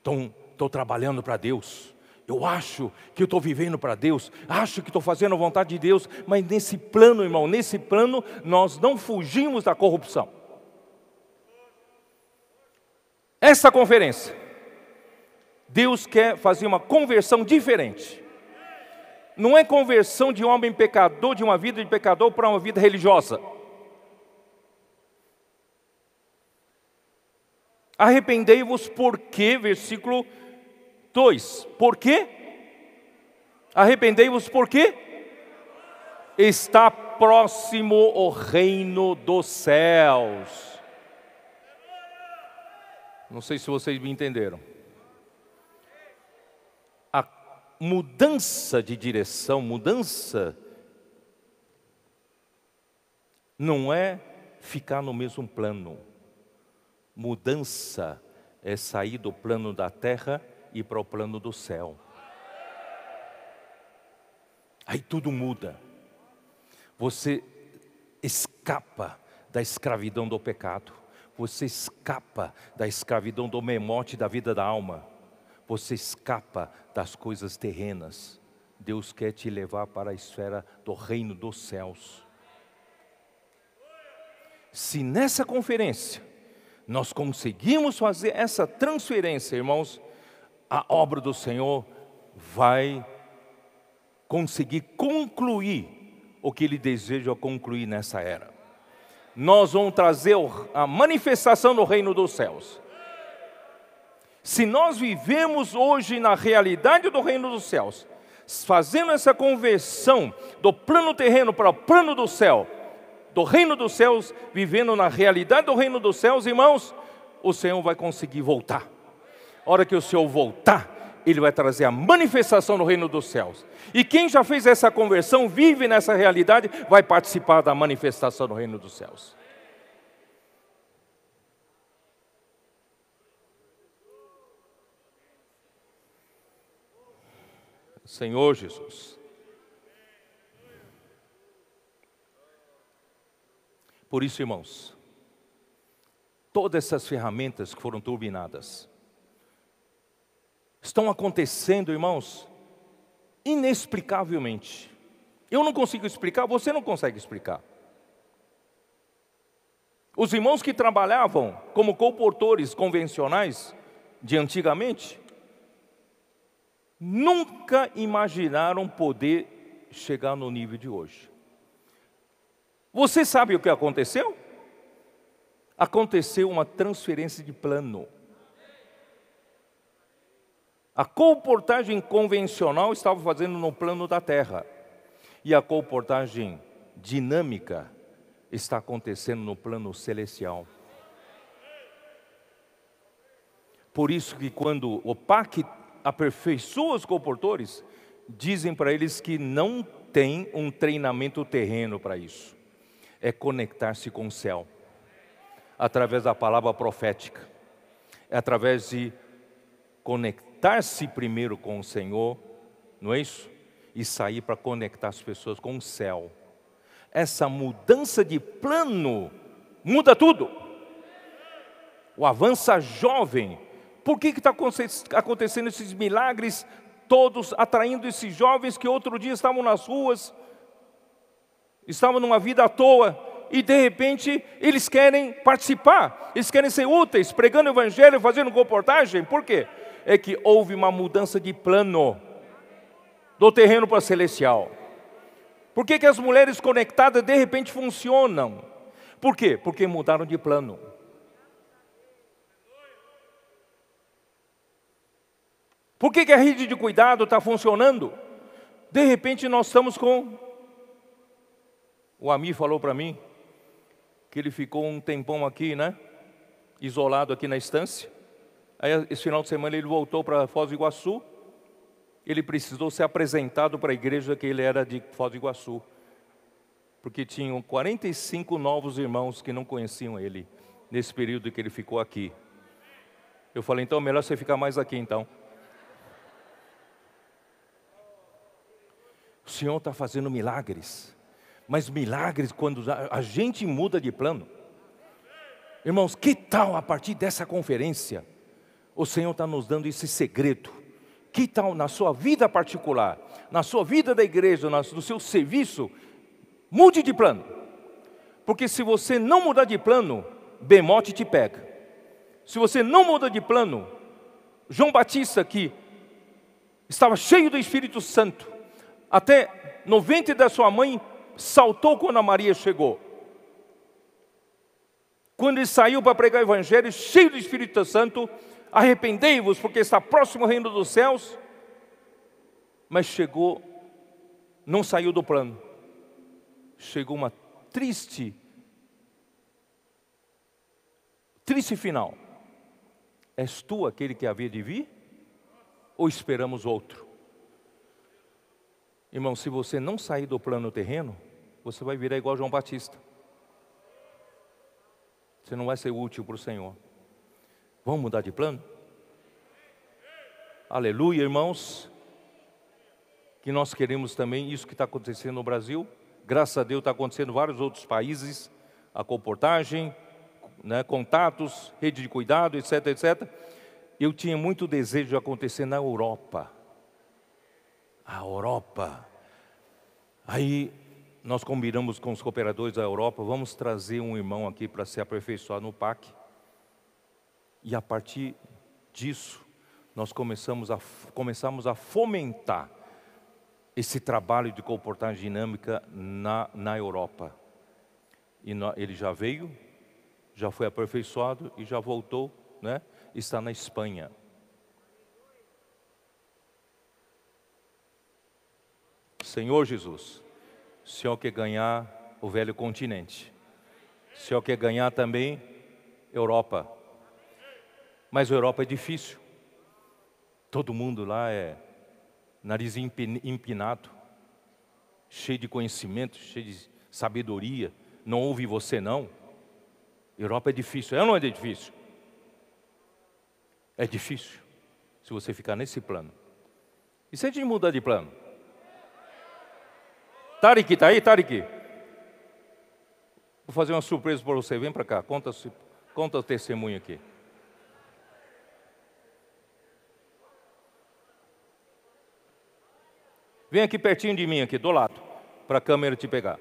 tão estou trabalhando para Deus. Eu acho que estou vivendo para Deus, acho que estou fazendo a vontade de Deus, mas nesse plano, irmão, nesse plano, nós não fugimos da corrupção. Essa conferência, Deus quer fazer uma conversão diferente. Não é conversão de um homem pecador, de uma vida de pecador, para uma vida religiosa. Arrependei-vos porque, versículo 2, por quê? Arrependei-vos porque está próximo o reino dos céus. Não sei se vocês me entenderam. A mudança de direção, mudança, não é ficar no mesmo plano Mudança é sair do plano da terra e para o plano do céu. Aí tudo muda. Você escapa da escravidão do pecado. Você escapa da escravidão do memote da vida da alma. Você escapa das coisas terrenas. Deus quer te levar para a esfera do reino dos céus. Se nessa conferência nós conseguimos fazer essa transferência, irmãos, a obra do Senhor vai conseguir concluir o que Ele deseja concluir nessa era. Nós vamos trazer a manifestação do reino dos céus. Se nós vivemos hoje na realidade do reino dos céus, fazendo essa conversão do plano terreno para o plano do céu, do reino dos céus, vivendo na realidade do reino dos céus, irmãos, o Senhor vai conseguir voltar. A hora que o Senhor voltar, ele vai trazer a manifestação do reino dos céus. E quem já fez essa conversão, vive nessa realidade, vai participar da manifestação do reino dos céus. Senhor Jesus. Por isso, irmãos, todas essas ferramentas que foram turbinadas estão acontecendo, irmãos, inexplicavelmente. Eu não consigo explicar, você não consegue explicar. Os irmãos que trabalhavam como comportores convencionais de antigamente nunca imaginaram poder chegar no nível de hoje. Você sabe o que aconteceu? Aconteceu uma transferência de plano. A comportagem convencional estava fazendo no plano da terra. E a comportagem dinâmica está acontecendo no plano celestial. Por isso que quando o PAC aperfeiçoa os comportores, dizem para eles que não tem um treinamento terreno para isso é conectar-se com o céu através da palavra profética, é através de conectar-se primeiro com o Senhor, não é isso? E sair para conectar as pessoas com o céu. Essa mudança de plano muda tudo. O avança jovem. Por que está acontecendo esses milagres todos, atraindo esses jovens que outro dia estavam nas ruas, estavam numa vida à toa e de repente eles querem participar, eles querem ser úteis, pregando o evangelho, fazendo comportagem. Por quê? É que houve uma mudança de plano do terreno para celestial. Por que, que as mulheres conectadas de repente funcionam? Por quê? Porque mudaram de plano. Por que, que a rede de cuidado está funcionando? De repente nós estamos com o Ami falou para mim que ele ficou um tempão aqui, né? Isolado aqui na estância. Aí, esse final de semana, ele voltou para Foz do Iguaçu. Ele precisou ser apresentado para a igreja que ele era de Foz do Iguaçu. Porque tinham 45 novos irmãos que não conheciam ele nesse período que ele ficou aqui. Eu falei, então, melhor você ficar mais aqui, então. O Senhor está fazendo milagres. Mas milagres quando a gente muda de plano. Irmãos, que tal a partir dessa conferência? O Senhor está nos dando esse segredo. Que tal na sua vida particular, na sua vida da igreja, no seu serviço, mude de plano. Porque se você não mudar de plano, Bemote te pega. Se você não muda de plano, João Batista, que estava cheio do Espírito Santo, até 90 da sua mãe saltou quando a Maria chegou. Quando ele saiu para pregar o Evangelho, cheio do Espírito Santo, arrependei-vos, porque está próximo o reino dos céus. Mas chegou, não saiu do plano. Chegou uma triste, triste final. És tu aquele que havia de vir? Ou esperamos outro? Irmão, se você não sair do plano terreno, você vai virar igual João Batista. Você não vai ser útil para o Senhor. Vamos mudar de plano? Aleluia, irmãos. Que nós queremos também isso que está acontecendo no Brasil. Graças a Deus está acontecendo em vários outros países. A comportagem, né, contatos, rede de cuidado, etc, etc. Eu tinha muito desejo de acontecer na Europa. A Europa. Aí nós combinamos com os cooperadores da Europa, vamos trazer um irmão aqui para se aperfeiçoar no PAC. E a partir disso, nós começamos a, começamos a fomentar esse trabalho de comportagem dinâmica na, na Europa. E ele já veio, já foi aperfeiçoado e já voltou, né? está na Espanha. Senhor Jesus. O Senhor quer ganhar o velho continente. O Senhor quer ganhar também Europa. Mas a Europa é difícil. Todo mundo lá é nariz empinado, cheio de conhecimento, cheio de sabedoria. Não ouve você não. Europa é difícil. É ou não é difícil? É difícil se você ficar nesse plano. E se a gente mudar de plano? Tariq, está aí, Tariq? Vou fazer uma surpresa para você. Vem para cá, conta, conta o testemunho aqui. Vem aqui pertinho de mim, aqui, do lado, para a câmera te pegar.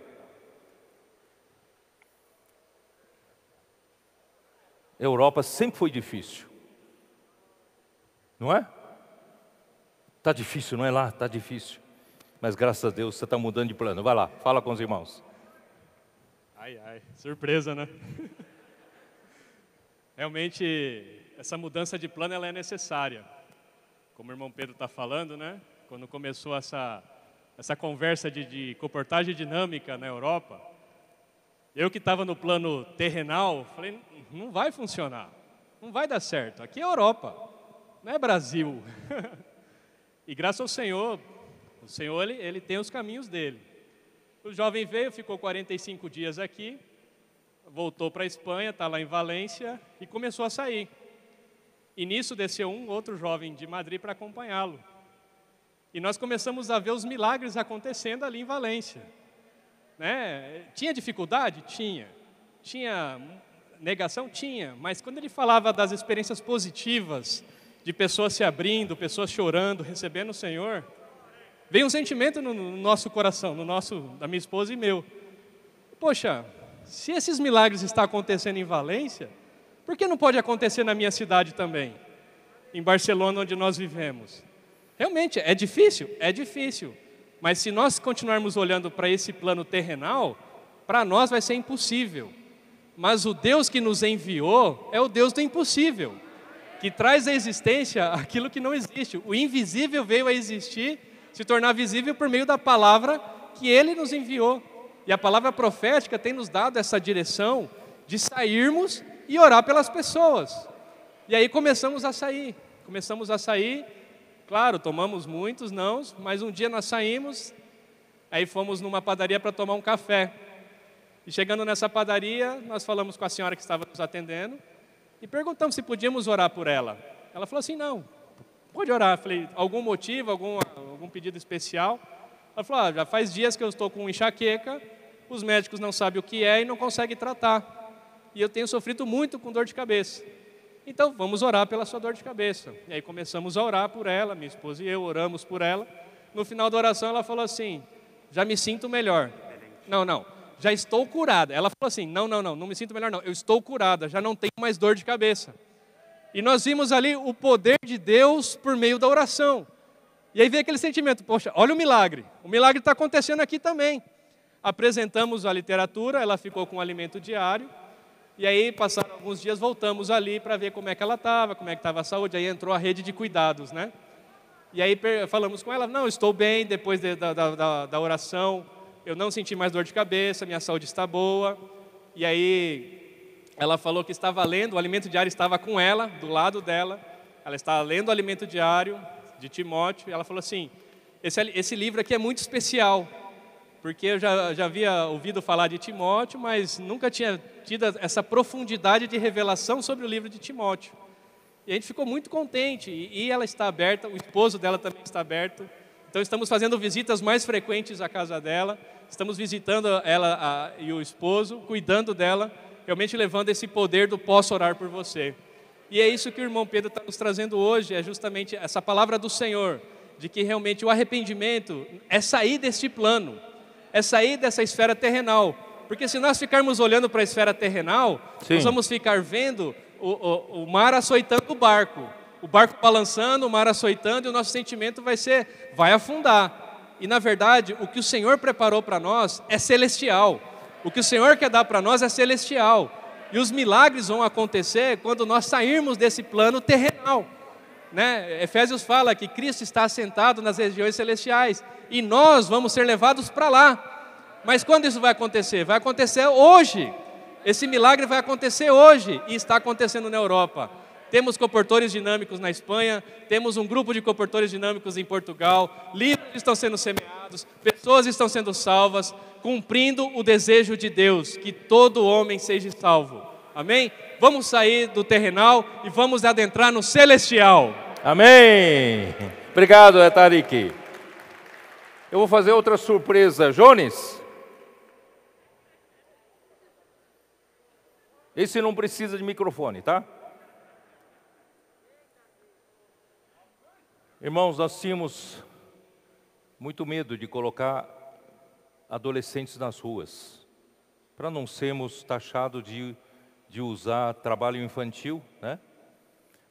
Europa sempre foi difícil. Não é? Está difícil, não é lá? Está difícil. Mas graças a Deus você está mudando de plano. Vai lá, fala com os irmãos. Ai, ai, surpresa, né? Realmente, essa mudança de plano ela é necessária. Como o irmão Pedro está falando, né? Quando começou essa, essa conversa de, de comportagem dinâmica na Europa, eu que estava no plano terrenal, falei, não vai funcionar, não vai dar certo. Aqui é Europa, não é Brasil. e graças ao Senhor, o Senhor, ele, ele tem os caminhos dele. O jovem veio, ficou 45 dias aqui, voltou para a Espanha, está lá em Valência e começou a sair. E nisso desceu um outro jovem de Madrid para acompanhá-lo. E nós começamos a ver os milagres acontecendo ali em Valência. Né? Tinha dificuldade? Tinha. Tinha negação? Tinha. Mas quando ele falava das experiências positivas, de pessoas se abrindo, pessoas chorando, recebendo o Senhor, vem um sentimento no, no nosso coração, no nosso, da minha esposa e meu. Poxa, se esses milagres estão acontecendo em Valência, por que não pode acontecer na minha cidade também? Em Barcelona, onde nós vivemos. Realmente, é difícil? É difícil. Mas se nós continuarmos olhando para esse plano terrenal, para nós vai ser impossível. Mas o Deus que nos enviou é o Deus do impossível, que traz à existência aquilo que não existe. O invisível veio a existir se tornar visível por meio da palavra que ele nos enviou. E a palavra profética tem nos dado essa direção de sairmos e orar pelas pessoas. E aí começamos a sair. Começamos a sair, claro, tomamos muitos não, mas um dia nós saímos, aí fomos numa padaria para tomar um café. E chegando nessa padaria, nós falamos com a senhora que estava nos atendendo e perguntamos se podíamos orar por ela. Ela falou assim: não, pode orar. Eu falei, algum motivo, algum, algum pedido especial? Ela falou, ah, já faz dias que eu estou com enxaqueca, os médicos não sabem o que é e não conseguem tratar. E eu tenho sofrido muito com dor de cabeça. Então, vamos orar pela sua dor de cabeça. E aí começamos a orar por ela, minha esposa e eu oramos por ela. No final da oração, ela falou assim: já me sinto melhor. Não, não, já estou curada. Ela falou assim: não, não, não, não me sinto melhor, não. Eu estou curada, já não tenho mais dor de cabeça. E nós vimos ali o poder de Deus por meio da oração. E aí veio aquele sentimento: poxa, olha o milagre. O milagre está acontecendo aqui também. Apresentamos a literatura, ela ficou com alimento diário. E aí, passaram alguns dias, voltamos ali para ver como é que ela estava, como é que estava a saúde. Aí entrou a rede de cuidados, né? E aí falamos com ela: não, estou bem depois de, da, da, da oração, eu não senti mais dor de cabeça, minha saúde está boa. E aí ela falou que estava lendo, o alimento diário estava com ela, do lado dela. Ela estava lendo o alimento diário de Timóteo. E ela falou assim: esse, esse livro aqui é muito especial, porque eu já, já havia ouvido falar de Timóteo, mas nunca tinha tido essa profundidade de revelação sobre o livro de Timóteo. E a gente ficou muito contente. E, e ela está aberta, o esposo dela também está aberto. Então estamos fazendo visitas mais frequentes à casa dela, estamos visitando ela a, e o esposo, cuidando dela realmente levando esse poder do posso orar por você. E é isso que o irmão Pedro está nos trazendo hoje, é justamente essa palavra do Senhor, de que realmente o arrependimento é sair deste plano, é sair dessa esfera terrenal. Porque se nós ficarmos olhando para a esfera terrenal, Sim. nós vamos ficar vendo o, o, o mar açoitando o barco, o barco balançando, o mar açoitando, e o nosso sentimento vai ser, vai afundar. E na verdade, o que o Senhor preparou para nós é celestial o que o Senhor quer dar para nós é celestial. E os milagres vão acontecer quando nós sairmos desse plano terrenal. Né? Efésios fala que Cristo está sentado nas regiões celestiais e nós vamos ser levados para lá. Mas quando isso vai acontecer? Vai acontecer hoje. Esse milagre vai acontecer hoje e está acontecendo na Europa. Temos comportores dinâmicos na Espanha, temos um grupo de comportores dinâmicos em Portugal, livros estão sendo semeados, pessoas estão sendo salvas, cumprindo o desejo de Deus, que todo homem seja salvo. Amém? Vamos sair do terrenal e vamos adentrar no celestial. Amém. Obrigado, é, Tariq. Eu vou fazer outra surpresa. Jones? Esse não precisa de microfone, tá? Irmãos, nós tínhamos muito medo de colocar adolescentes nas ruas, para não sermos taxados de, de usar trabalho infantil, né?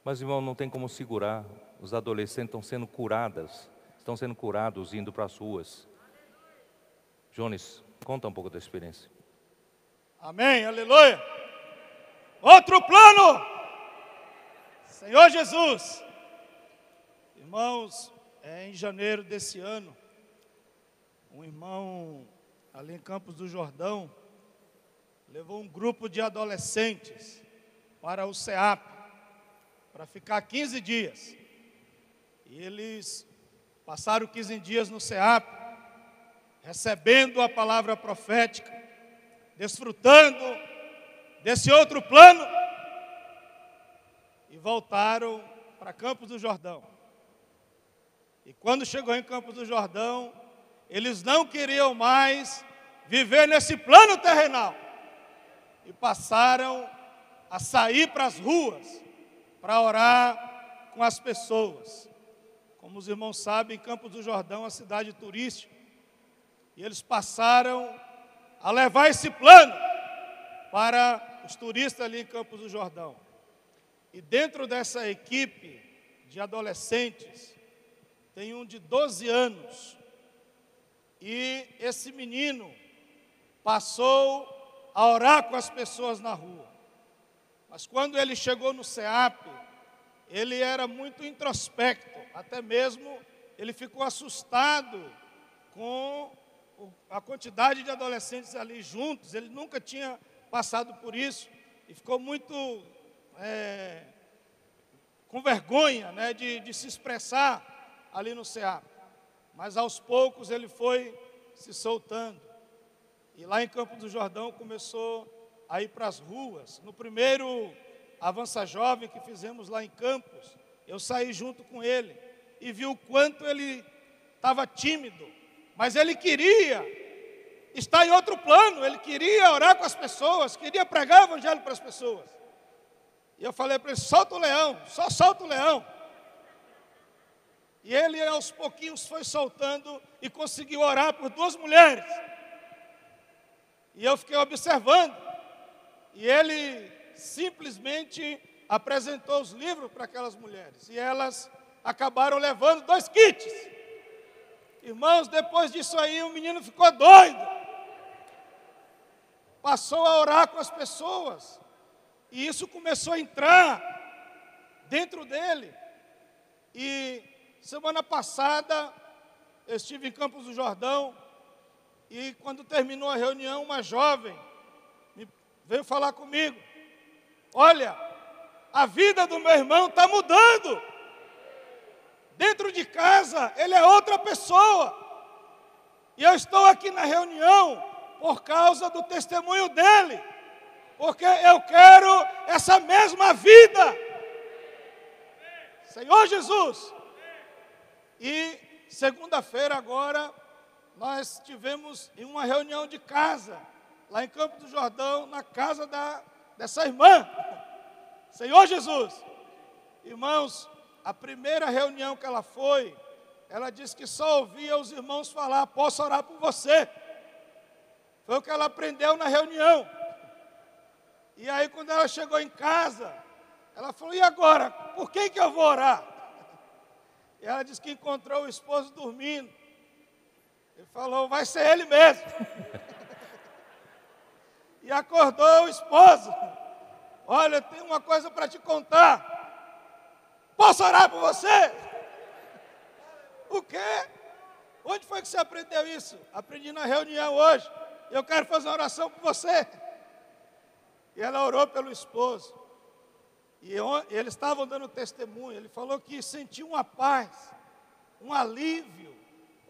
Mas, irmão, não tem como segurar. Os adolescentes estão sendo curadas, estão sendo curados indo para as ruas. Jones, conta um pouco da experiência. Amém, aleluia. Outro plano, Senhor Jesus. Irmãos, é em janeiro desse ano, um irmão ali em Campos do Jordão levou um grupo de adolescentes para o SEAP para ficar 15 dias. E eles passaram 15 dias no SEAP, recebendo a palavra profética, desfrutando desse outro plano e voltaram para Campos do Jordão. E quando chegou em Campos do Jordão, eles não queriam mais viver nesse plano terrenal e passaram a sair para as ruas para orar com as pessoas. Como os irmãos sabem, Campos do Jordão é uma cidade turística e eles passaram a levar esse plano para os turistas ali em Campos do Jordão. E dentro dessa equipe de adolescentes, tem um de 12 anos e esse menino passou a orar com as pessoas na rua. Mas quando ele chegou no SEAP, ele era muito introspecto, até mesmo ele ficou assustado com a quantidade de adolescentes ali juntos, ele nunca tinha passado por isso e ficou muito é, com vergonha né, de, de se expressar ali no CEAP. Mas aos poucos ele foi se soltando. E lá em Campo do Jordão começou a ir para as ruas. No primeiro Avança Jovem que fizemos lá em Campos, eu saí junto com ele e vi o quanto ele estava tímido, mas ele queria estar em outro plano, ele queria orar com as pessoas, queria pregar o evangelho para as pessoas. E eu falei para ele: solta o leão, só solta o leão. E ele aos pouquinhos foi soltando e conseguiu orar por duas mulheres. E eu fiquei observando. E ele simplesmente apresentou os livros para aquelas mulheres. E elas acabaram levando dois kits. Irmãos, depois disso aí o menino ficou doido. Passou a orar com as pessoas. E isso começou a entrar dentro dele. E semana passada eu estive em Campos do Jordão e quando terminou a reunião, uma jovem veio falar comigo. Olha, a vida do meu irmão está mudando. Dentro de casa, ele é outra pessoa. E eu estou aqui na reunião por causa do testemunho dele. Porque eu quero essa mesma vida. Senhor Jesus, e segunda-feira agora nós tivemos uma reunião de casa lá em Campo do Jordão, na casa da dessa irmã. Senhor Jesus. Irmãos, a primeira reunião que ela foi, ela disse que só ouvia os irmãos falar: "Posso orar por você?" Foi o que ela aprendeu na reunião. E aí quando ela chegou em casa, ela falou: "E agora? Por quem que eu vou orar?" E ela disse que encontrou o esposo dormindo. Ele falou, vai ser ele mesmo. e acordou o esposo. Olha, tem uma coisa para te contar. Posso orar por você? O quê? Onde foi que você aprendeu isso? Aprendi na reunião hoje. Eu quero fazer uma oração por você. E ela orou pelo esposo. E eles estavam dando testemunho. Ele falou que sentiu uma paz, um alívio,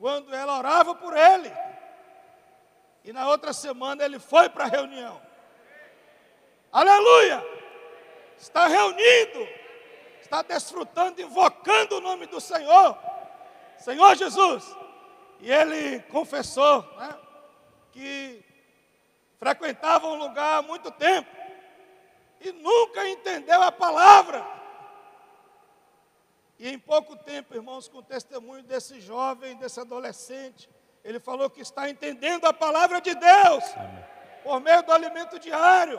quando ela orava por ele. E na outra semana ele foi para a reunião. Aleluia! Está reunido, está desfrutando, invocando o nome do Senhor, Senhor Jesus. E ele confessou né, que frequentava um lugar há muito tempo e nunca entendeu a palavra. E em pouco tempo, irmãos, com o testemunho desse jovem, desse adolescente, ele falou que está entendendo a palavra de Deus Amém. por meio do alimento diário.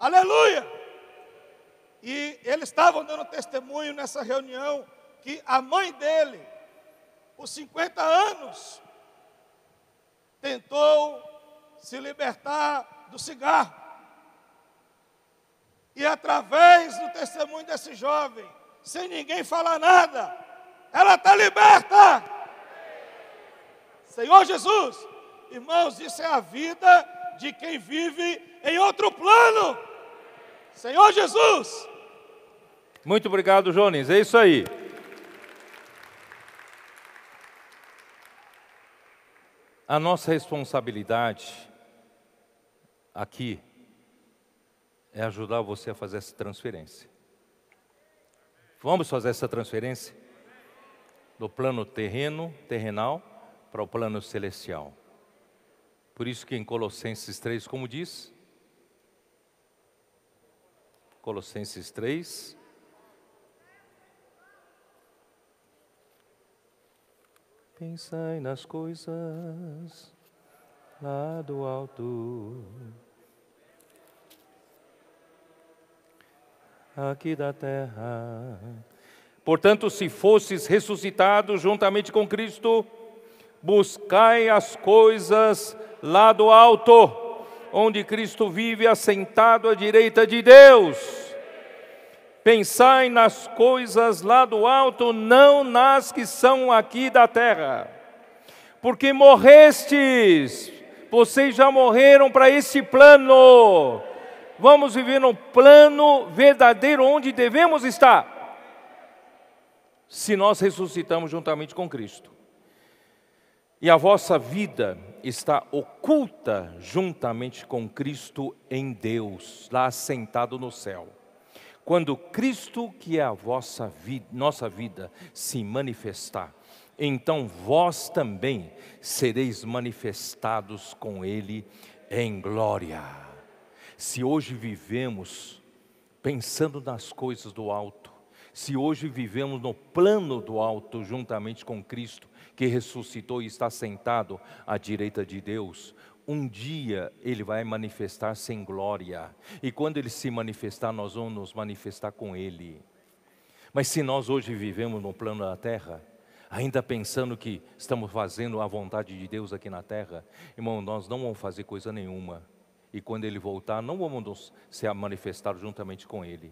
Aleluia! E eles estavam dando testemunho nessa reunião que a mãe dele, por 50 anos, tentou se libertar do cigarro. E através do testemunho desse jovem, sem ninguém falar nada, ela está liberta. Senhor Jesus, irmãos, isso é a vida de quem vive em outro plano. Senhor Jesus. Muito obrigado, Jones. É isso aí. A nossa responsabilidade aqui é ajudar você a fazer essa transferência. Vamos fazer essa transferência do plano terreno, terrenal, para o plano celestial. Por isso que em Colossenses 3, como diz? Colossenses 3, Pensai nas coisas lá do alto aqui da terra. Portanto, se fosses ressuscitado juntamente com Cristo, buscai as coisas lá do alto, onde Cristo vive assentado à direita de Deus. Pensai nas coisas lá do alto, não nas que são aqui da terra. Porque morrestes, vocês já morreram para esse plano vamos viver no plano verdadeiro onde devemos estar. Se nós ressuscitamos juntamente com Cristo. E a vossa vida está oculta juntamente com Cristo em Deus, lá sentado no céu. Quando Cristo, que é a vossa vida, nossa vida, se manifestar, então vós também sereis manifestados com Ele em glória. Se hoje vivemos pensando nas coisas do alto, se hoje vivemos no plano do alto juntamente com Cristo, que ressuscitou e está sentado à direita de Deus, um dia ele vai manifestar-se em glória, e quando ele se manifestar, nós vamos nos manifestar com ele. Mas se nós hoje vivemos no plano da terra, ainda pensando que estamos fazendo a vontade de Deus aqui na terra, irmão, nós não vamos fazer coisa nenhuma e quando ele voltar, não vamos se manifestar juntamente com ele.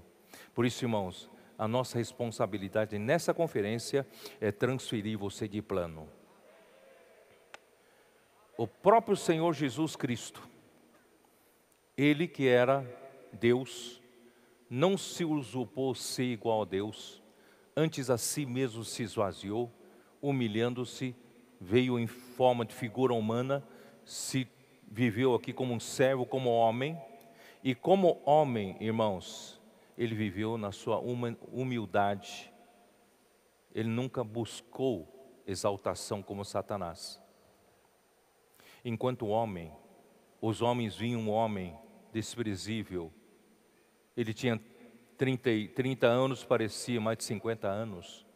Por isso, irmãos, a nossa responsabilidade nessa conferência é transferir você de plano. O próprio Senhor Jesus Cristo, ele que era Deus, não se usurpou ser igual a Deus, antes a si mesmo se esvaziou, humilhando-se, veio em forma de figura humana, se viveu aqui como um servo, como homem, e como homem, irmãos, ele viveu na sua humildade. Ele nunca buscou exaltação como Satanás. Enquanto homem, os homens viam um homem desprezível. Ele tinha 30, 30 anos, parecia mais de 50 anos.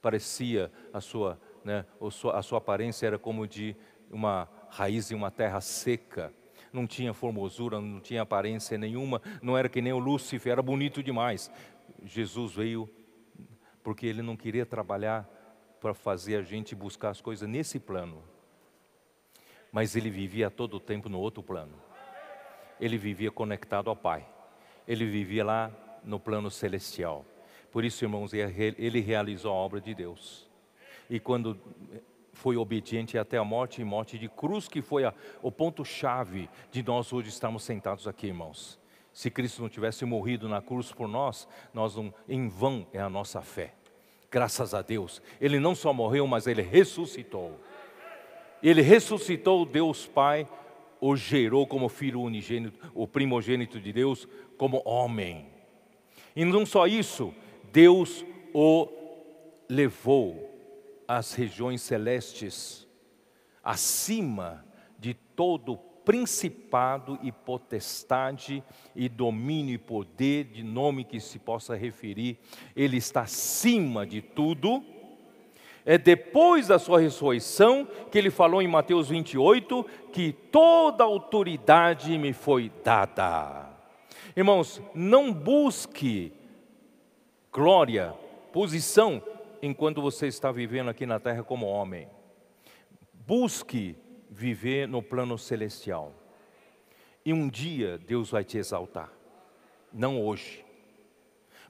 Parecia a sua, né, a sua aparência era como de uma raiz em uma terra seca, não tinha formosura, não tinha aparência nenhuma, não era que nem o Lúcifer, era bonito demais. Jesus veio porque ele não queria trabalhar para fazer a gente buscar as coisas nesse plano, mas ele vivia todo o tempo no outro plano. Ele vivia conectado ao Pai. Ele vivia lá no plano celestial. Por isso, irmãos, ele realizou a obra de Deus. E quando foi obediente até a morte e morte de cruz, que foi a, o ponto-chave de nós hoje estarmos sentados aqui, irmãos. Se Cristo não tivesse morrido na cruz por nós, nós não, em vão é a nossa fé. Graças a Deus, Ele não só morreu, mas Ele ressuscitou. Ele ressuscitou Deus Pai, o gerou como filho unigênito, o primogênito de Deus, como homem. E não só isso, Deus o levou as regiões celestes, acima de todo principado e potestade e domínio e poder, de nome que se possa referir, ele está acima de tudo. É depois da sua ressurreição que ele falou em Mateus 28 que toda autoridade me foi dada. Irmãos, não busque glória, posição, enquanto você está vivendo aqui na terra como homem. Busque viver no plano celestial. E um dia Deus vai te exaltar. Não hoje.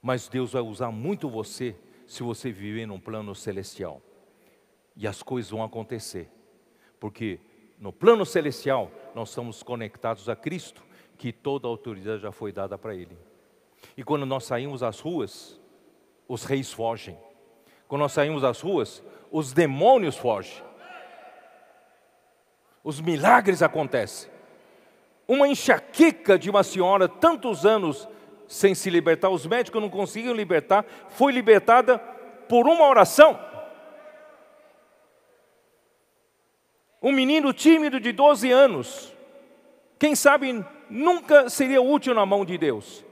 Mas Deus vai usar muito você se você viver num plano celestial. E as coisas vão acontecer. Porque no plano celestial nós estamos conectados a Cristo, que toda a autoridade já foi dada para Ele. E quando nós saímos às ruas, os reis fogem quando nós saímos às ruas, os demônios fogem. Os milagres acontecem. Uma enxaqueca de uma senhora, tantos anos sem se libertar, os médicos não conseguiam libertar, foi libertada por uma oração. Um menino tímido de 12 anos, quem sabe nunca seria útil na mão de Deus.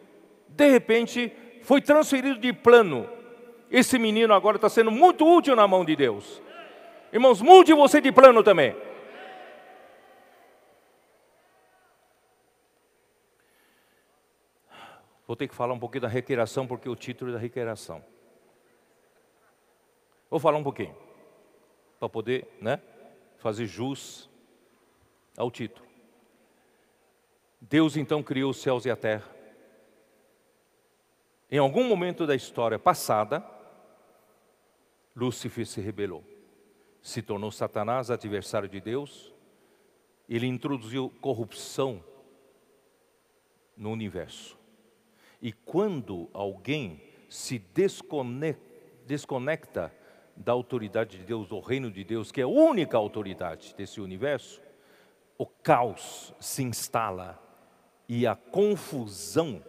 De repente, foi transferido de plano esse menino agora está sendo muito útil na mão de Deus. Irmãos, mude você de plano também. Vou ter que falar um pouquinho da requeração porque o título é da requeração. Vou falar um pouquinho, para poder né, fazer jus ao título. Deus então criou os céus e a terra. Em algum momento da história passada, Lúcifer se rebelou, se tornou Satanás, adversário de Deus, ele introduziu corrupção no universo. E quando alguém se desconecta da autoridade de Deus, do reino de Deus, que é a única autoridade desse universo, o caos se instala e a confusão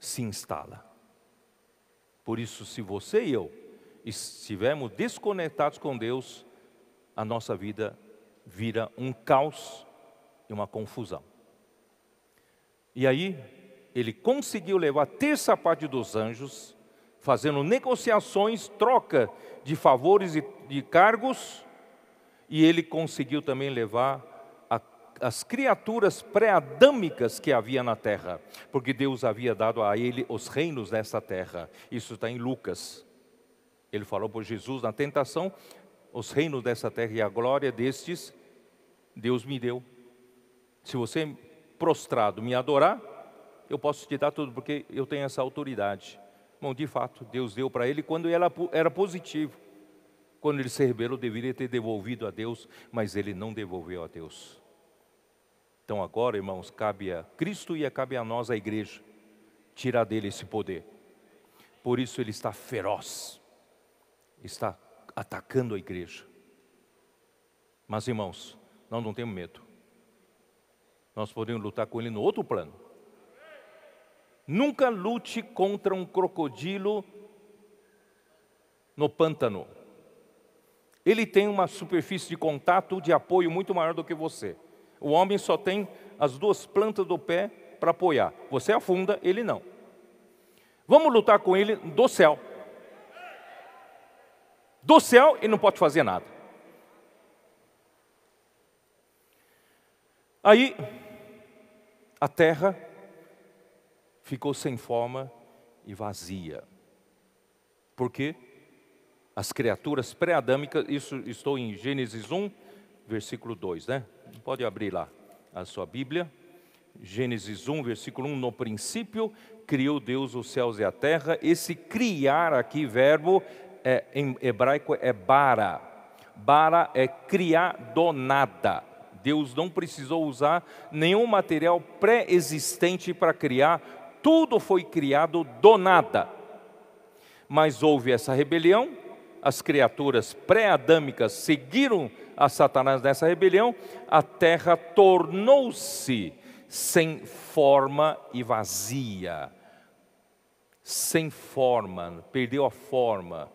se instala. Por isso, se você e eu estivermos desconectados com Deus, a nossa vida vira um caos e uma confusão. E aí, ele conseguiu levar terça parte dos anjos, fazendo negociações, troca de favores e de cargos, e ele conseguiu também levar a, as criaturas pré-adâmicas que havia na terra, porque Deus havia dado a ele os reinos dessa terra. Isso está em Lucas ele falou por Jesus na tentação: os reinos dessa terra e a glória destes, Deus me deu. Se você prostrado me adorar, eu posso te dar tudo, porque eu tenho essa autoridade. Bom, de fato, Deus deu para ele quando ela era positivo. Quando ele se rebelou, deveria ter devolvido a Deus, mas ele não devolveu a Deus. Então agora, irmãos, cabe a Cristo e cabe a nós, a igreja, tirar dele esse poder. Por isso ele está feroz está atacando a igreja. Mas irmãos, nós não temos medo. Nós podemos lutar com ele no outro plano. Nunca lute contra um crocodilo no pântano. Ele tem uma superfície de contato, de apoio muito maior do que você. O homem só tem as duas plantas do pé para apoiar. Você afunda, ele não. Vamos lutar com ele do céu. Do céu, ele não pode fazer nada. Aí, a terra ficou sem forma e vazia. Porque as criaturas pré-adâmicas, isso estou em Gênesis 1, versículo 2, né? Pode abrir lá a sua Bíblia. Gênesis 1, versículo 1, no princípio criou Deus os céus e a terra. Esse criar aqui, verbo, é, em hebraico é bara. Bara é criar do nada. Deus não precisou usar nenhum material pré-existente para criar, tudo foi criado do nada. Mas houve essa rebelião, as criaturas pré-adâmicas seguiram a Satanás nessa rebelião, a terra tornou-se sem forma e vazia. Sem forma, perdeu a forma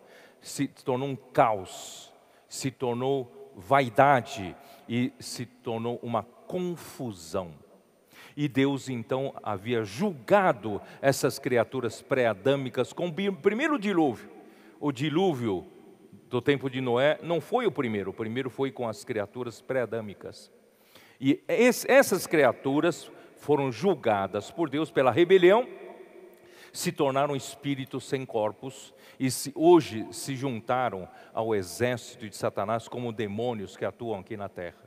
se tornou um caos, se tornou vaidade e se tornou uma confusão. E Deus então havia julgado essas criaturas pré-adâmicas com o primeiro dilúvio. O dilúvio do tempo de Noé não foi o primeiro, o primeiro foi com as criaturas pré-adâmicas. E essas criaturas foram julgadas por Deus pela rebelião se tornaram espíritos sem corpos e se, hoje se juntaram ao exército de Satanás como demônios que atuam aqui na terra.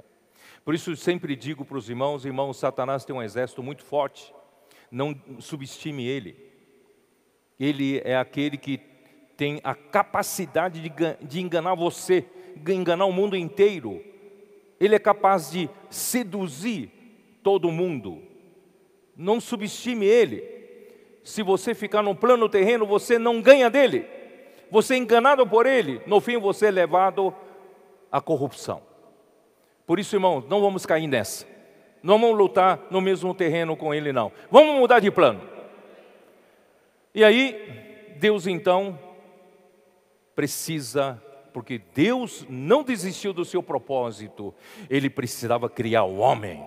Por isso sempre digo para os irmãos, irmãos, Satanás tem um exército muito forte. Não subestime ele. Ele é aquele que tem a capacidade de, de enganar você, de enganar o mundo inteiro. Ele é capaz de seduzir todo mundo. Não subestime ele se você ficar no plano terreno, você não ganha dele. Você é enganado por ele, no fim você é levado à corrupção. Por isso, irmãos, não vamos cair nessa. Não vamos lutar no mesmo terreno com ele, não. Vamos mudar de plano. E aí, Deus então precisa, porque Deus não desistiu do seu propósito, ele precisava criar o homem.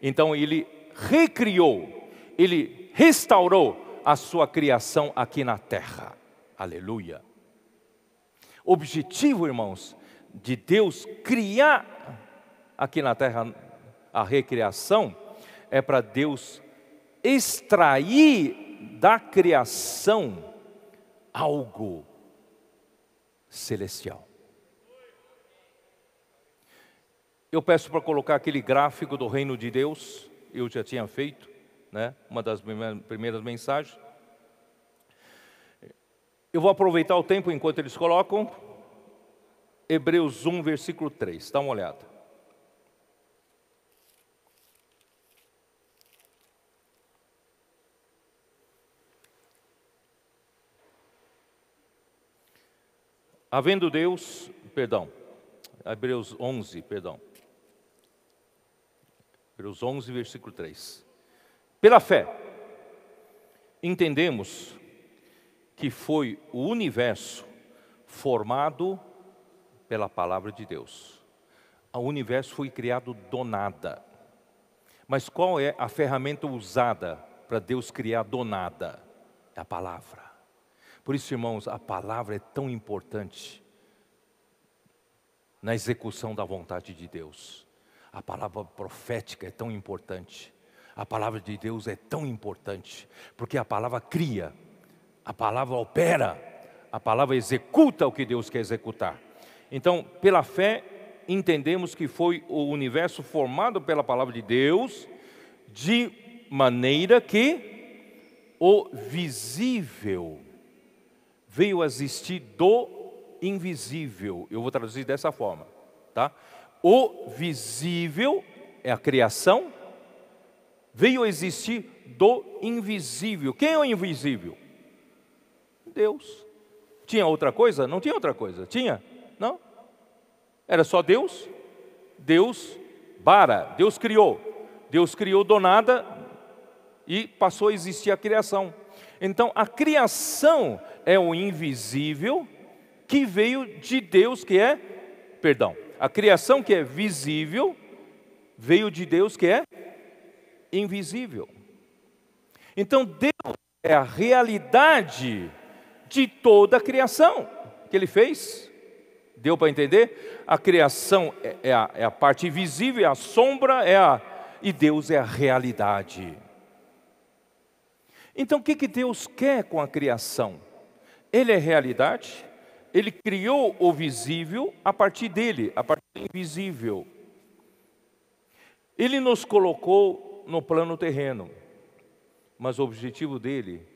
Então ele recriou, ele restaurou a sua criação aqui na terra. Aleluia. Objetivo, irmãos, de Deus criar aqui na terra a recriação é para Deus extrair da criação algo celestial. Eu peço para colocar aquele gráfico do reino de Deus, eu já tinha feito né? uma das primeiras mensagens. Eu vou aproveitar o tempo enquanto eles colocam. Hebreus 1, versículo 3, dá uma olhada. Havendo Deus, perdão, Hebreus 11, perdão. Hebreus 11, versículo 3. Pela fé, entendemos que foi o universo formado pela palavra de Deus. O universo foi criado do nada. Mas qual é a ferramenta usada para Deus criar do nada? É a palavra. Por isso, irmãos, a palavra é tão importante na execução da vontade de Deus. A palavra profética é tão importante. A palavra de Deus é tão importante, porque a palavra cria, a palavra opera, a palavra executa o que Deus quer executar. Então, pela fé, entendemos que foi o universo formado pela palavra de Deus, de maneira que o visível veio a existir do invisível. Eu vou traduzir dessa forma, tá? O visível é a criação veio a existir do invisível. Quem é o invisível? Deus. Tinha outra coisa? Não tinha outra coisa. Tinha? Não? Era só Deus? Deus bara, Deus criou. Deus criou do nada e passou a existir a criação. Então, a criação é o invisível que veio de Deus, que é, perdão, a criação que é visível veio de Deus, que é invisível. Então Deus é a realidade de toda a criação que Ele fez. Deu para entender? A criação é, é, a, é a, parte visível, é a sombra, é a, e Deus é a realidade. Então, o que, que Deus quer com a criação? Ele é realidade, ele criou o visível a partir dele, a partir do invisível. Ele nos colocou no plano terreno, mas o objetivo dele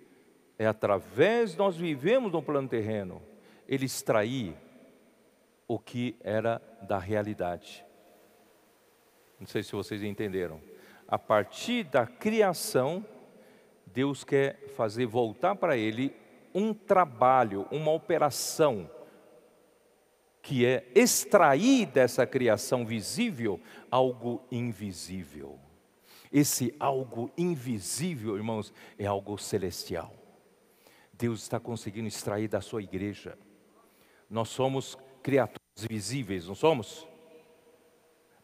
é através nós vivemos no plano terreno, ele extrair o que era da realidade. Não sei se vocês entenderam. A partir da criação, Deus quer fazer voltar para ele um trabalho, uma operação que é extrair dessa criação visível algo invisível. Esse algo invisível, irmãos, é algo celestial. Deus está conseguindo extrair da sua igreja. Nós somos criaturas visíveis, não somos?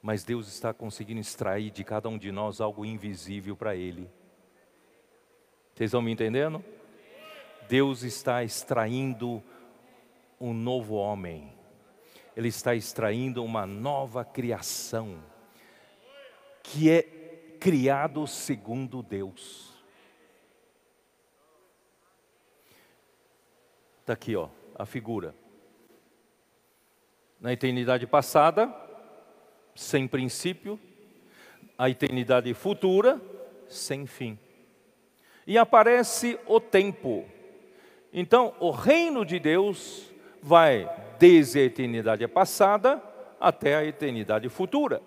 Mas Deus está conseguindo extrair de cada um de nós algo invisível para Ele. Vocês estão me entendendo? Deus está extraindo um novo homem, Ele está extraindo uma nova criação, que é criado segundo Deus. Está aqui, ó, a figura. Na eternidade passada, sem princípio, a eternidade futura, sem fim. E aparece o tempo. Então, o reino de Deus vai desde a eternidade passada até a eternidade futura.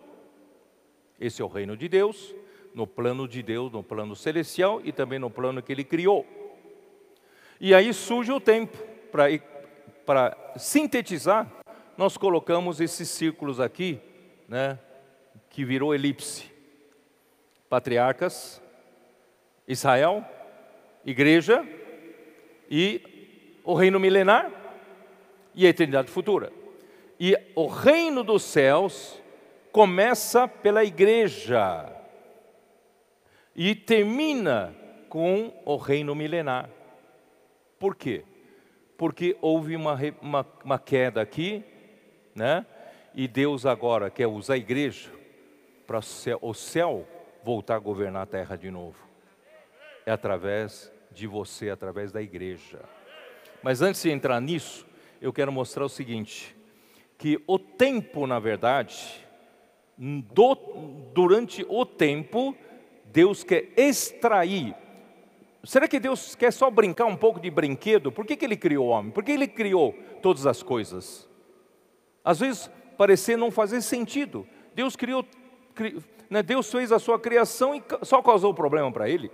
Esse é o reino de Deus, no plano de Deus, no plano celestial e também no plano que ele criou. E aí surge o tempo. Para sintetizar, nós colocamos esses círculos aqui, né, que virou elipse. Patriarcas, Israel, igreja e o reino milenar e a eternidade futura. E o reino dos céus começa pela igreja e termina com o reino milenar. Por quê? Porque houve uma, uma, uma queda aqui, né? e Deus agora quer usar a igreja para o céu voltar a governar a terra de novo. É através de você, através da igreja. Mas antes de entrar nisso, eu quero mostrar o seguinte: que o tempo, na verdade, do, durante o tempo, Deus quer extrair. Será que Deus quer só brincar um pouco de brinquedo? Por que, que Ele criou o homem? Por que Ele criou todas as coisas? Às vezes, parecer não fazer sentido. Deus criou, cri, né, Deus fez a sua criação e só causou problema para Ele. O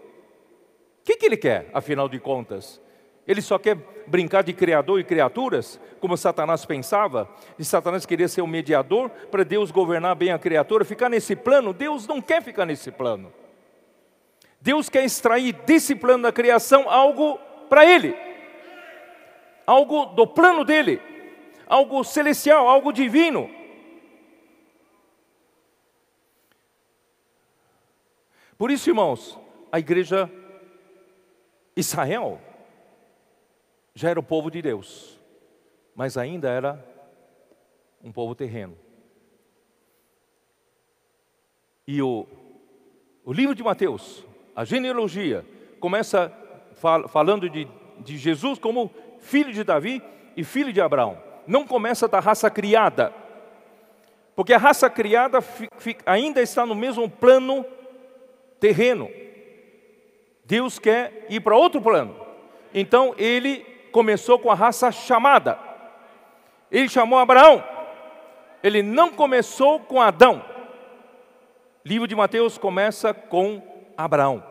que, que Ele quer, afinal de contas? Ele só quer brincar de criador e criaturas, como Satanás pensava, e Satanás queria ser o mediador para Deus governar bem a criatura, ficar nesse plano. Deus não quer ficar nesse plano. Deus quer extrair desse plano da criação algo para Ele, algo do plano dele, algo celestial, algo divino. Por isso, irmãos, a igreja Israel já era o povo de Deus, mas ainda era um povo terreno. E o, o livro de Mateus, a genealogia, começa fal, falando de, de Jesus como filho de Davi e filho de Abraão. Não começa da raça criada, porque a raça criada ainda está no mesmo plano terreno. Deus quer ir para outro plano. Então ele começou com a raça chamada. Ele chamou Abraão. Ele não começou com Adão. livro de Mateus começa com Abraão.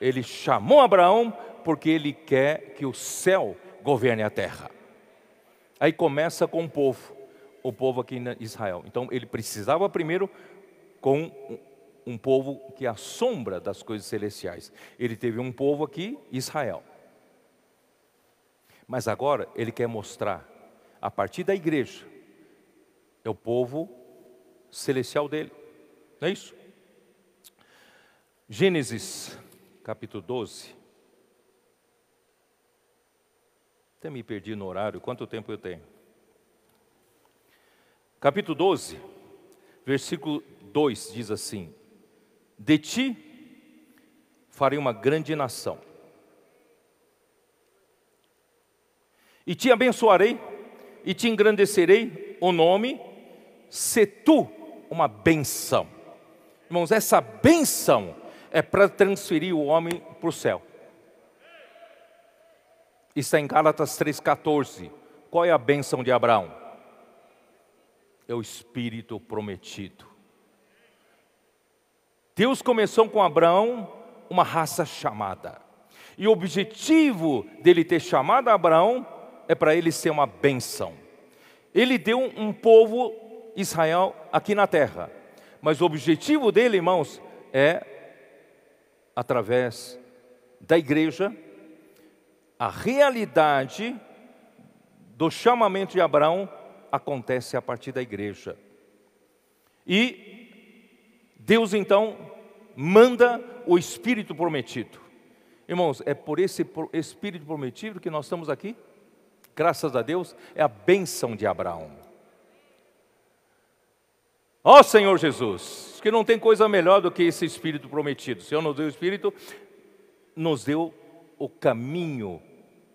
Ele chamou Abraão porque ele quer que o céu governe a terra. Aí começa com o povo, o povo aqui em Israel. Então ele precisava primeiro com um povo que é a sombra das coisas celestiais. Ele teve um povo aqui, Israel. Mas agora ele quer mostrar, a partir da igreja, é o povo celestial dele. Não é isso? Gênesis, capítulo 12. Até me perdi no horário, quanto tempo eu tenho? Capítulo 12, versículo 2 diz assim: De ti farei uma grande nação, e te abençoarei, e te engrandecerei o nome, se tu uma benção. Irmãos, essa benção é para transferir o homem para o céu. Isso é em Gálatas 3,14. Qual é a benção de Abraão? É o Espírito prometido. Deus começou com Abraão uma raça chamada. E o objetivo dele ter chamado Abraão é para ele ser uma benção. Ele deu um povo, Israel, aqui na terra. Mas o objetivo dele, irmãos, é, através da igreja, a realidade do chamamento de Abraão acontece a partir da igreja. E Deus então manda o Espírito prometido. Irmãos, é por esse Espírito prometido que nós estamos aqui? graças a Deus, é a bênção de Abraão. Ó oh, Senhor Jesus, que não tem coisa melhor do que esse Espírito prometido. O Senhor nos deu o Espírito, nos deu o caminho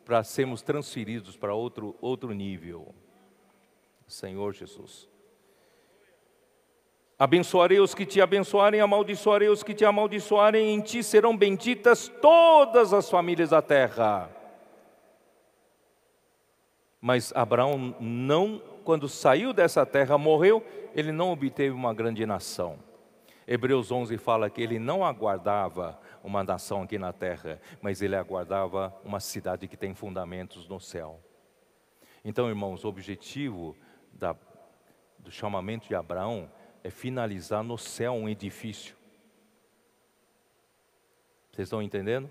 para sermos transferidos para outro, outro nível. Senhor Jesus. Abençoarei os que te abençoarem, amaldiçoarei os que te amaldiçoarem, em ti serão benditas todas as famílias da terra. Mas Abraão não, quando saiu dessa terra, morreu, ele não obteve uma grande nação. Hebreus 11 fala que ele não aguardava uma nação aqui na terra, mas ele aguardava uma cidade que tem fundamentos no céu. Então, irmãos, o objetivo da, do chamamento de Abraão é finalizar no céu um edifício. Vocês estão entendendo?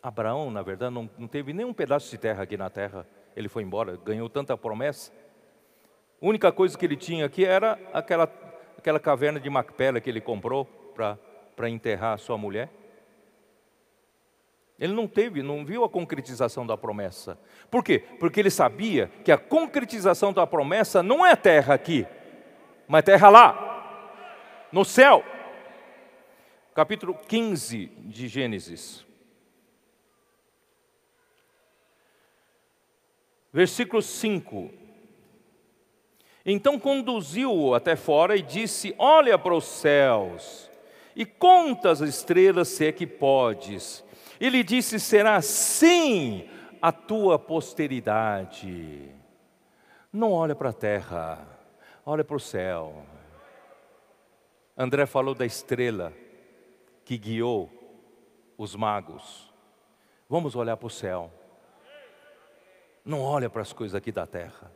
Abraão, na verdade, não, não teve nenhum pedaço de terra aqui na terra ele foi embora, ganhou tanta promessa. A única coisa que ele tinha aqui era aquela, aquela caverna de Macpela que ele comprou para enterrar a sua mulher. Ele não teve, não viu a concretização da promessa. Por quê? Porque ele sabia que a concretização da promessa não é terra aqui, mas terra lá, no céu. Capítulo 15 de Gênesis. Versículo 5. Então conduziu-o até fora e disse: Olha para os céus e conta as estrelas, se é que podes. Ele disse: Será assim a tua posteridade. Não olha para a terra, olha para o céu. André falou da estrela que guiou os magos. Vamos olhar para o céu. Não olha para as coisas aqui da terra.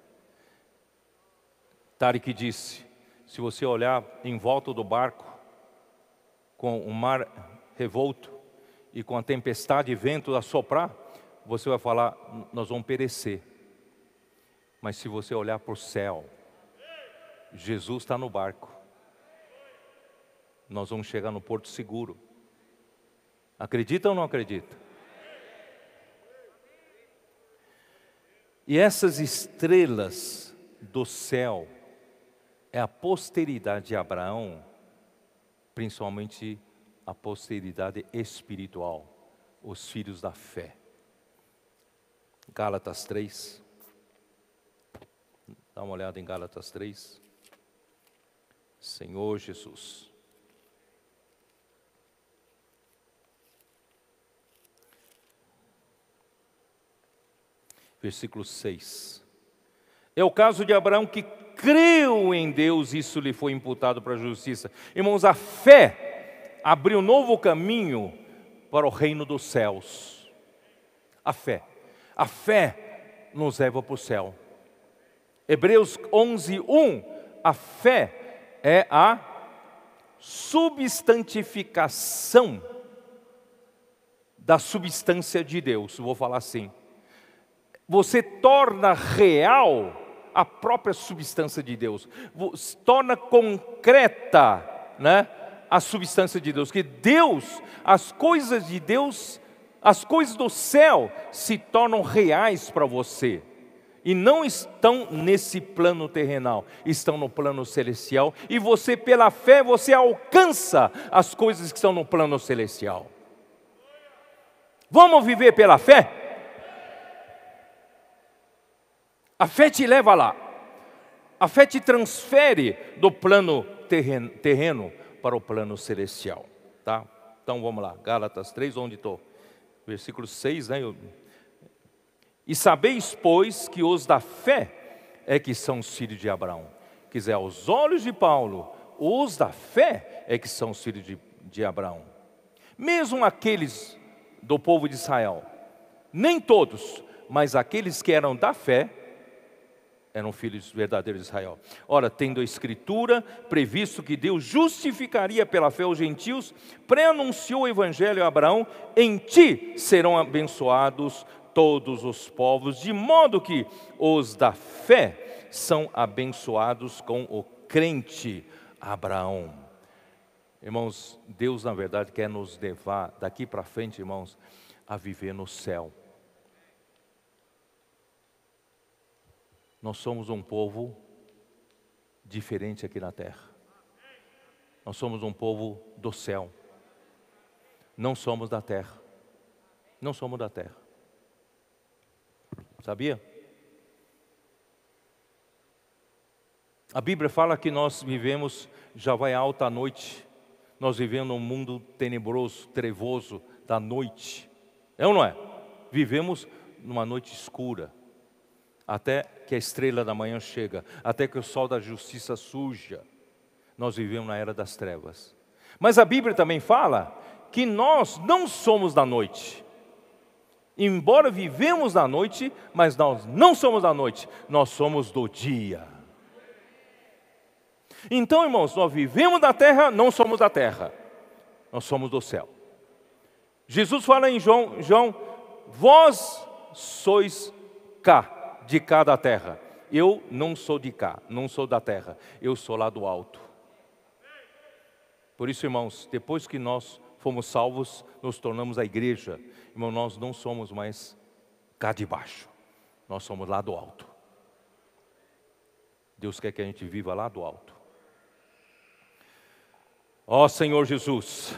Tarek disse: se você olhar em volta do barco, com o mar revolto e com a tempestade e vento a soprar, você vai falar: nós vamos perecer. Mas se você olhar para o céu, Jesus está no barco. Nós vamos chegar no porto seguro. Acredita ou não acredita? E essas estrelas do céu é a posteridade de Abraão, principalmente a posteridade espiritual, os filhos da fé. Gálatas 3. Dá uma olhada em Gálatas 3. Senhor Jesus. versículo 6. É o caso de Abraão que creu em Deus, isso lhe foi imputado para a justiça. Irmãos, a fé abriu um novo caminho para o reino dos céus. A fé. A fé nos leva para o céu. Hebreus 11, 1. A fé é a substantificação da substância de Deus. Vou falar assim. Você torna real a própria substância de Deus, você torna concreta, né? A substância de Deus, que Deus, as coisas de Deus, as coisas do céu se tornam reais para você e não estão nesse plano terrenal, estão no plano celestial, e você pela fé você alcança as coisas que estão no plano celestial. Vamos viver pela fé? A fé te leva lá. A fé te transfere do plano terreno, terreno para o plano celestial. Tá? Então vamos lá, Gálatas 3, onde estou? Versículo 6, né? Eu... E sabeis, pois, que os da fé é que são os filhos de Abraão. Quiser, aos olhos de Paulo, os da fé é que são os filhos de, de Abraão. Mesmo aqueles do povo de Israel, nem todos, mas aqueles que eram da fé, eram filhos verdadeiros de Israel. Ora, tendo a Escritura previsto que Deus justificaria pela fé os gentios, pré-anunciou o Evangelho a Abraão: em ti serão abençoados todos os povos, de modo que os da fé são abençoados com o crente Abraão. Irmãos, Deus, na verdade, quer nos levar daqui para frente, irmãos, a viver no céu Nós somos um povo diferente aqui na terra. Nós somos um povo do céu. Não somos da terra. Não somos da terra. Sabia? A Bíblia fala que nós vivemos, já vai alta a noite, nós vivemos num mundo tenebroso, trevoso, da noite. É ou não é? Vivemos numa noite escura. Até que a estrela da manhã chega, até que o sol da justiça suja. Nós vivemos na era das trevas. Mas a Bíblia também fala que nós não somos da noite. Embora vivemos na noite, mas nós não somos da noite, nós somos do dia. Então, irmãos, nós vivemos da terra, não somos da terra, nós somos do céu. Jesus fala em João, João, vós sois cá, de cá da terra. Eu não sou de cá, não sou da terra, eu sou lá do alto. Por isso, irmãos, depois que nós fomos salvos, nos tornamos a igreja. Irmão, nós não somos mais cá de baixo, nós somos lá do alto. Deus quer que a gente viva lá do alto. Ó Senhor Jesus,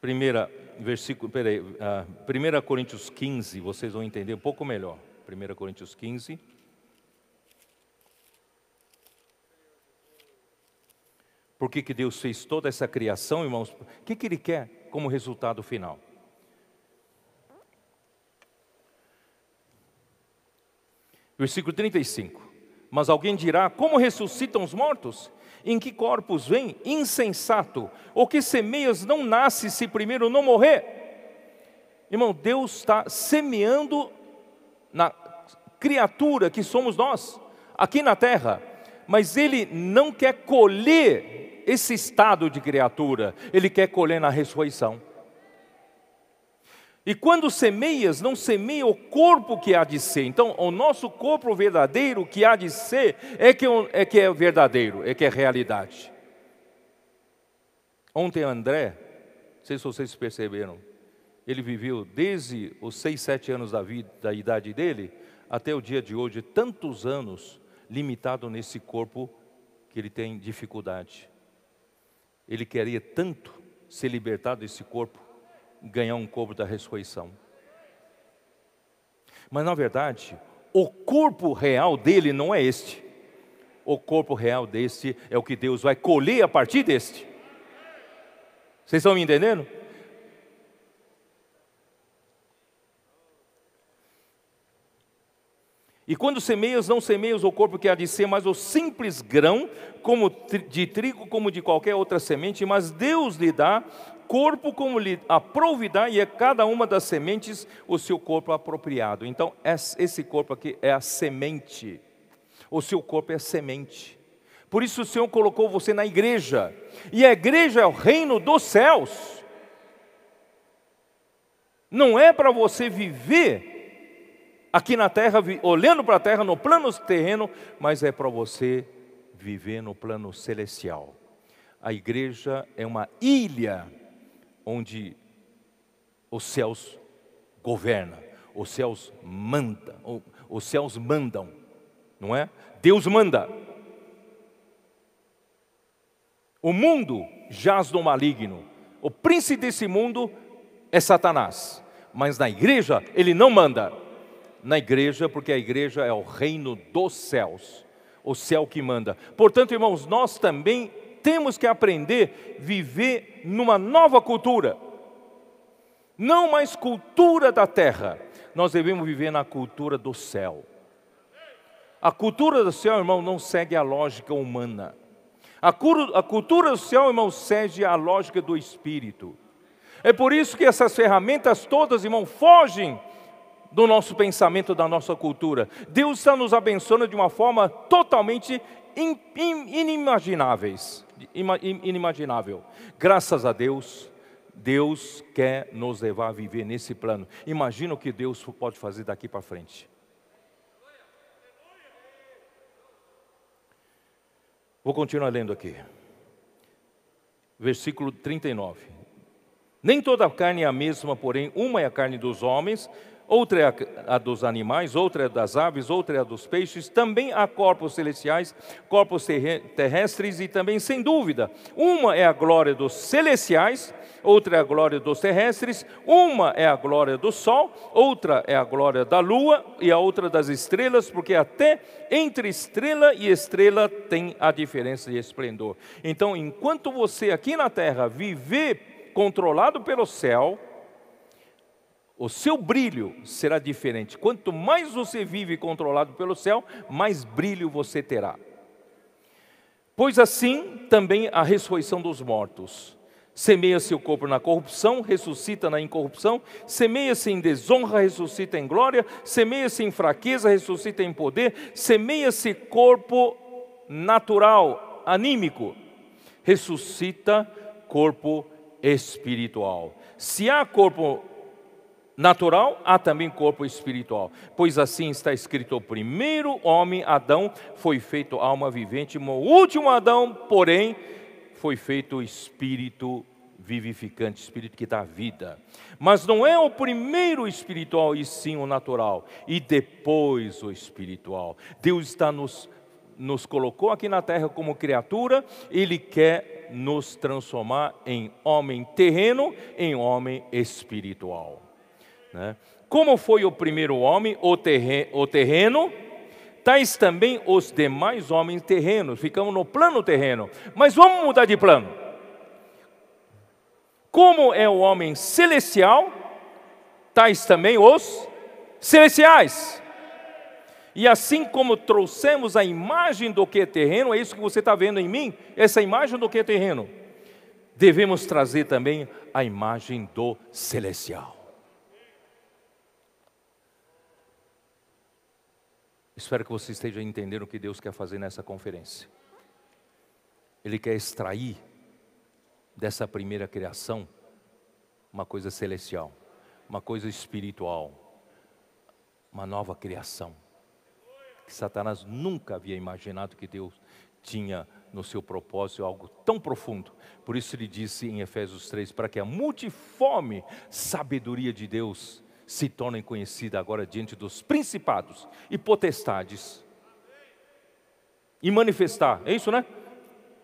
primeira, versículo, peraí, uh, ah, 1 Coríntios 15, vocês vão entender um pouco melhor. 1 Coríntios 15. Por que, que Deus fez toda essa criação, irmãos? O que, que Ele quer como resultado final? Versículo 35. Mas alguém dirá: Como ressuscitam os mortos? Em que corpos vem? Insensato. O que semeias não nasce se primeiro não morrer. Irmão, Deus está semeando na criatura que somos nós, aqui na terra, mas Ele não quer colher esse estado de criatura, Ele quer colher na ressurreição. E quando semeias, não semeia o corpo que há de ser. Então, o nosso corpo verdadeiro que há de ser é que é, é que é verdadeiro, é que é realidade. Ontem, André, não sei se vocês perceberam, ele viveu desde os 6, 7 anos da, vida, da idade dele até o dia de hoje, tantos anos limitado nesse corpo que ele tem dificuldade. Ele queria tanto ser libertado desse corpo, ganhar um corpo da ressurreição. Mas na verdade, o corpo real dele não é este. O corpo real deste é o que Deus vai colher a partir deste. Vocês estão me entendendo? E quando semeias, não semeias o corpo que há de ser, mas o simples grão, como de trigo, como de qualquer outra semente, mas Deus lhe dá corpo como lhe aprove e é cada uma das sementes o seu corpo apropriado. Então, esse corpo aqui é a semente. O seu corpo é a semente. Por isso o Senhor colocou você na igreja. E a igreja é o reino dos céus. Não é para você viver aqui na terra, olhando para a terra no plano terreno, mas é para você viver no plano celestial. A igreja é uma ilha onde os céus governam, os céus mandam, os céus mandam, não é? Deus manda. O mundo jaz no maligno. O príncipe desse mundo é Satanás, mas na igreja ele não manda na igreja, porque a igreja é o reino dos céus, o céu que manda. Portanto, irmãos, nós também temos que aprender a viver numa nova cultura. Não mais cultura da terra, nós devemos viver na cultura do céu. A cultura do céu, irmão, não segue a lógica humana. A, a cultura do céu, irmão, segue a lógica do espírito. É por isso que essas ferramentas todas, irmão, fogem do nosso pensamento, da nossa cultura. Deus está nos abençoando de uma forma totalmente inimagináveis, inimaginável. Graças a Deus, Deus quer nos levar a viver nesse plano. Imagina o que Deus pode fazer daqui para frente. Vou continuar lendo aqui. Versículo 39. Nem toda a carne é a mesma, porém, uma é a carne dos homens, outra é a dos animais, outra é das aves, outra é a dos peixes, também há corpos celestiais, corpos terrestres e também, sem dúvida, uma é a glória dos celestiais, outra é a glória dos terrestres, uma é a glória do sol, outra é a glória da lua e a outra das estrelas, porque até entre estrela e estrela tem a diferença de esplendor. Então, enquanto você aqui na terra viver controlado pelo céu, o seu brilho será diferente. Quanto mais você vive controlado pelo céu, mais brilho você terá. Pois assim também a ressurreição dos mortos. Semeia-se o corpo na corrupção, ressuscita na incorrupção, semeia-se em desonra, ressuscita em glória, semeia-se em fraqueza, ressuscita em poder, semeia-se corpo natural, anímico, ressuscita corpo espiritual. Se há corpo natural, há também corpo espiritual. Pois assim está escrito: o primeiro homem, Adão, foi feito alma vivente, o último Adão, porém, foi feito espírito vivificante, espírito que dá vida. Mas não é o primeiro espiritual, e sim o natural, e depois o espiritual. Deus está nos nos colocou aqui na terra como criatura, Ele quer nos transformar em homem terreno, em homem espiritual. Né? Como foi o primeiro homem, o terreno, o terreno, tais também os demais homens terrenos. Ficamos no plano terreno. Mas vamos mudar de plano. Como é o homem celestial, tais também os celestiais. E assim como trouxemos a imagem do que é terreno, é isso que você está vendo em mim, essa imagem do que é terreno, devemos trazer também a imagem do celestial. Espero que você esteja entendendo o que Deus quer fazer nessa conferência. Ele quer extrair dessa primeira criação uma coisa celestial, uma coisa espiritual, uma nova criação que Satanás nunca havia imaginado que Deus tinha no seu propósito algo tão profundo. Por isso ele disse em Efésios 3: para que a multiforme sabedoria de Deus se tornem conhecidas agora diante dos principados e potestades. E manifestar, é isso, né?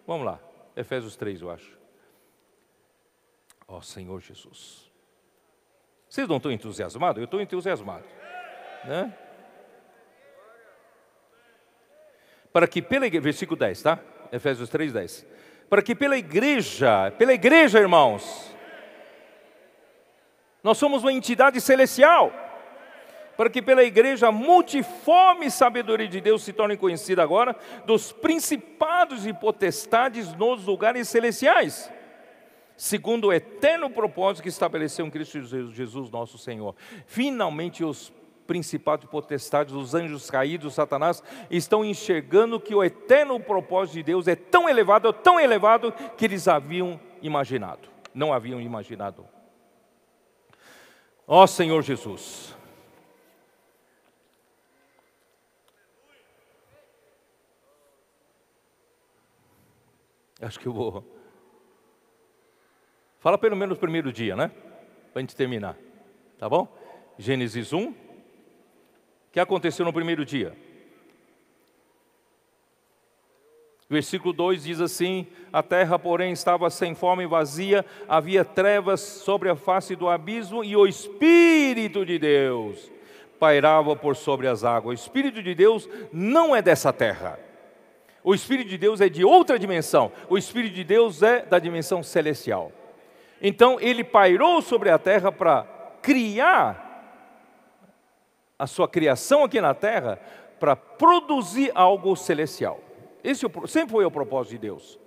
Vamos lá, Efésios 3, eu acho. Ó Senhor Jesus. Vocês não estão entusiasmados? Eu estou entusiasmado. Né? Para que pela igreja, versículo 10, tá? Efésios 3, 10. Para que pela igreja, pela igreja, irmãos, nós somos uma entidade celestial. Para que pela igreja a multiforme sabedoria de Deus se torne conhecida agora dos principados e potestades nos lugares celestiais, segundo o eterno propósito que estabeleceu em Cristo Jesus, nosso Senhor. Finalmente os principados e potestades, os anjos caídos, Satanás, estão enxergando que o eterno propósito de Deus é tão elevado, tão elevado, que eles haviam imaginado, não haviam imaginado Ó Senhor Jesus. Acho que eu vou. Fala pelo menos o primeiro dia, né? Para a gente terminar. Tá bom? Gênesis 1. O que aconteceu no primeiro dia? Versículo 2 diz assim: A terra, porém, estava sem forma e vazia, havia trevas sobre a face do abismo, e o Espírito de Deus pairava por sobre as águas. O Espírito de Deus não é dessa terra. O Espírito de Deus é de outra dimensão. O Espírito de Deus é da dimensão celestial. Então, ele pairou sobre a terra para criar a sua criação aqui na terra, para produzir algo celestial. Esse é sempre foi o propósito de Deus.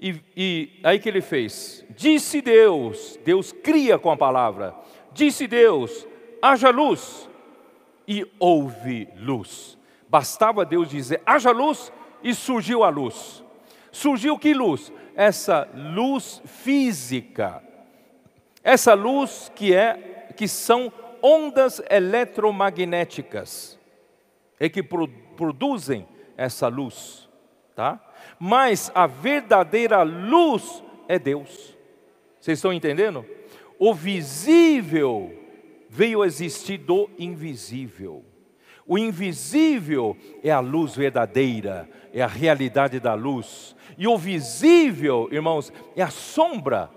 E, e aí que ele fez? Disse Deus, Deus cria com a palavra. Disse Deus, haja luz e houve luz. Bastava Deus dizer, haja luz e surgiu a luz. Surgiu que luz? Essa luz física. Essa luz que é que são ondas eletromagnéticas é que pro, produzem essa luz tá? Mas a verdadeira luz é Deus. Vocês estão entendendo? O visível veio a existir do invisível. O invisível é a luz verdadeira, é a realidade da luz. E o visível, irmãos, é a sombra,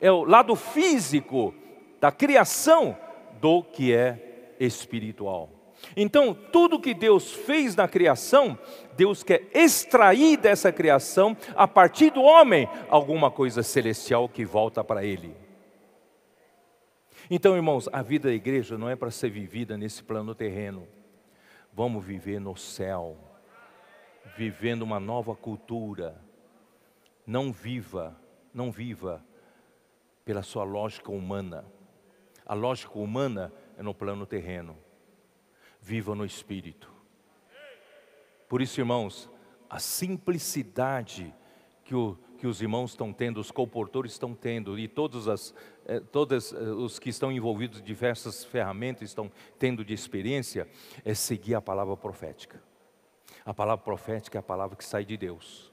é o lado físico da criação do que é espiritual. Então, tudo que Deus fez na criação, Deus quer extrair dessa criação, a partir do homem, alguma coisa celestial que volta para Ele. Então, irmãos, a vida da igreja não é para ser vivida nesse plano terreno. Vamos viver no céu, vivendo uma nova cultura. Não viva, não viva pela sua lógica humana. A lógica humana é no plano terreno. Viva no Espírito. Por isso, irmãos, a simplicidade que, o, que os irmãos estão tendo, os comportores estão tendo, e todos, as, eh, todos eh, os que estão envolvidos em diversas ferramentas estão tendo de experiência, é seguir a palavra profética. A palavra profética é a palavra que sai de Deus.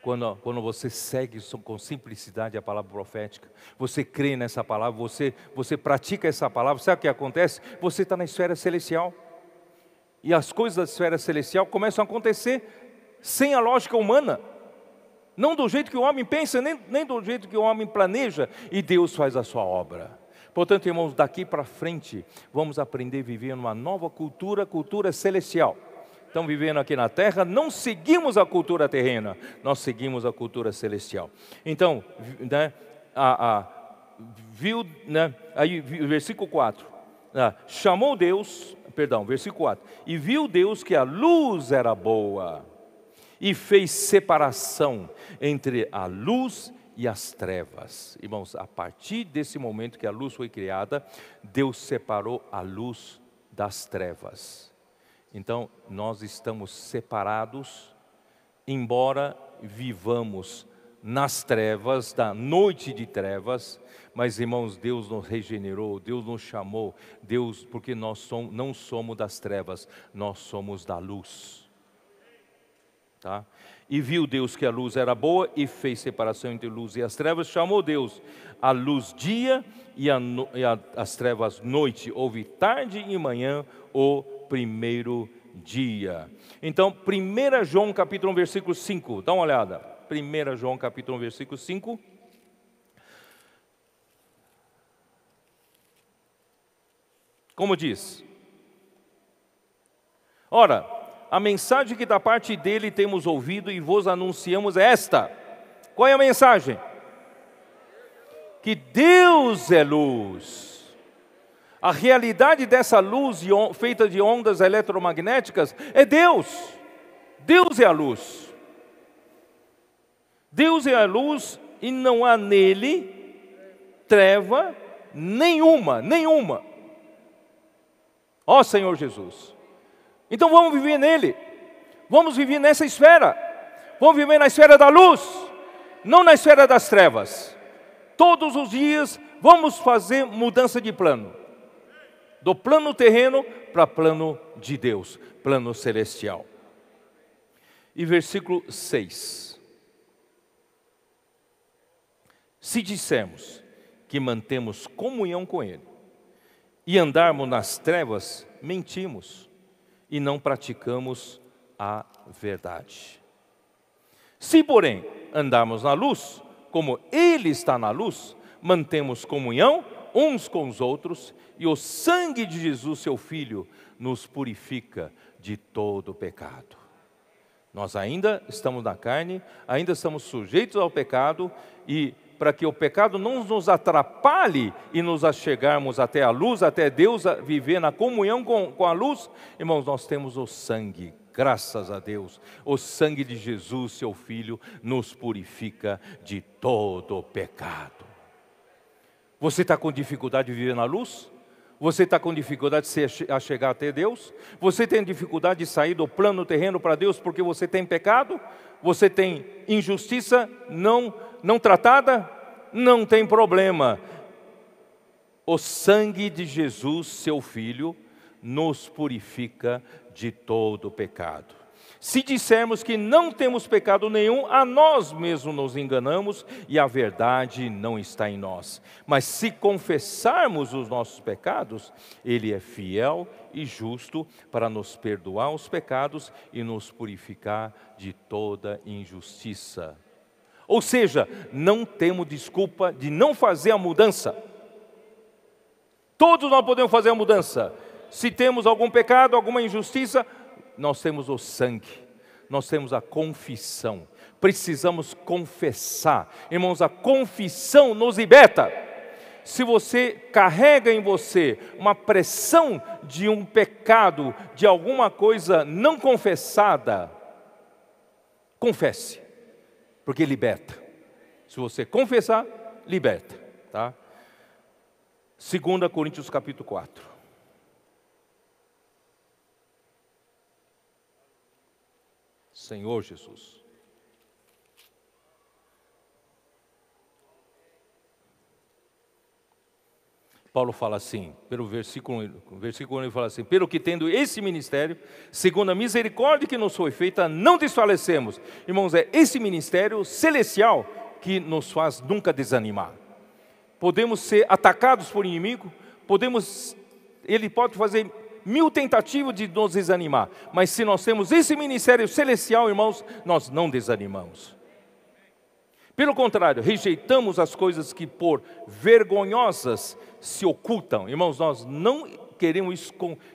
Quando, quando, você segue com simplicidade a palavra profética, você crê nessa palavra, você, você pratica essa palavra, sabe o que acontece? Você está na esfera celestial e as coisas da esfera celestial começam a acontecer sem a lógica humana. Não do jeito que o homem pensa, nem, nem do jeito que o homem planeja, e Deus faz a sua obra. Portanto, irmãos, daqui para frente, vamos aprender a viver numa nova cultura, cultura celestial. Estão vivendo aqui na terra, não seguimos a cultura terrena, nós seguimos a cultura celestial. Então, né, a, a, viu, né, aí, versículo 4: né, chamou Deus perdão, versículo 4. E viu Deus que a luz era boa, e fez separação entre a luz e as trevas. Irmãos, a partir desse momento que a luz foi criada, Deus separou a luz das trevas. Então, nós estamos separados, embora vivamos nas trevas, da noite de trevas, mas irmãos, Deus nos regenerou, Deus nos chamou, Deus, porque nós somos, não somos das trevas, nós somos da luz. Tá? E viu Deus que a luz era boa e fez separação entre luz e as trevas, chamou Deus a luz dia e, a, e a, as trevas noite, houve tarde e manhã o primeiro dia. Então, 1 João capítulo 1, versículo 5, dá uma olhada. 1 João capítulo 1, versículo 5. Como diz? Ora, a mensagem que da parte dele temos ouvido e vos anunciamos é esta. Qual é a mensagem? Que Deus é luz. A realidade dessa luz feita de ondas eletromagnéticas é Deus. Deus é a luz. Deus é a luz e não há nele treva nenhuma, nenhuma. Ó Senhor Jesus. Então vamos viver nele. Vamos viver nessa esfera. Vamos viver na esfera da luz, não na esfera das trevas. Todos os dias vamos fazer mudança de plano. Do plano terreno para plano de Deus, plano celestial. E versículo 6. Se dissermos que mantemos comunhão com Ele e andarmos nas trevas, mentimos e não praticamos a verdade. Se, porém, andarmos na luz, como Ele está na luz, mantemos comunhão uns com os outros e o sangue de Jesus, seu Filho, nos purifica de todo pecado. Nós ainda estamos na carne, ainda estamos sujeitos ao pecado e para que o pecado não nos atrapalhe e nos achegarmos até a luz, até Deus viver na comunhão com, com a luz, irmãos, nós temos o sangue. Graças a Deus, o sangue de Jesus, seu Filho, nos purifica de todo o pecado. Você está com dificuldade de viver na luz? Você está com dificuldade de se a chegar até Deus? Você tem dificuldade de sair do plano terreno para Deus porque você tem pecado? você tem injustiça não, não tratada, não tem problema. O sangue de Jesus, seu Filho, nos purifica de todo pecado. Se dissermos que não temos pecado nenhum, a nós mesmos nos enganamos e a verdade não está em nós. Mas se confessarmos os nossos pecados, Ele é fiel e justo para nos perdoar os pecados e nos purificar de toda injustiça. Ou seja, não temos desculpa de não fazer a mudança. Todos nós podemos fazer a mudança. Se temos algum pecado, alguma injustiça, nós temos o sangue, nós temos a confissão. Precisamos confessar. Irmãos, a confissão nos liberta. Se você carrega em você uma pressão de um pecado, de alguma coisa não confessada, confesse, porque liberta. Se você confessar, liberta, tá? 2 Coríntios capítulo 4. Senhor Jesus. Paulo fala assim, pelo versículo 1, versículo 1 ele fala assim: Pelo que tendo esse ministério, segundo a misericórdia que nos foi feita, não desfalecemos. Irmãos, é esse ministério celestial que nos faz nunca desanimar. Podemos ser atacados por inimigo, podemos, ele pode fazer mil tentativas de nos desanimar, mas se nós temos esse ministério celestial, irmãos, nós não desanimamos. Pelo contrário, rejeitamos as coisas que por vergonhosas se ocultam. Irmãos, nós não queriam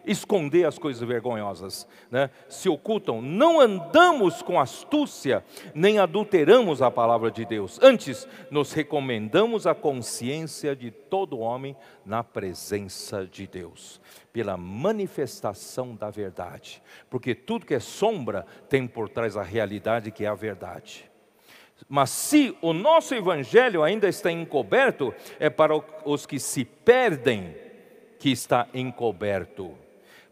esconder as coisas vergonhosas, né? se ocultam. Não andamos com astúcia, nem adulteramos a palavra de Deus. Antes, nos recomendamos a consciência de todo homem na presença de Deus, pela manifestação da verdade. Porque tudo que é sombra tem por trás a realidade que é a verdade. Mas se o nosso evangelho ainda está encoberto, é para os que se perdem que está encoberto,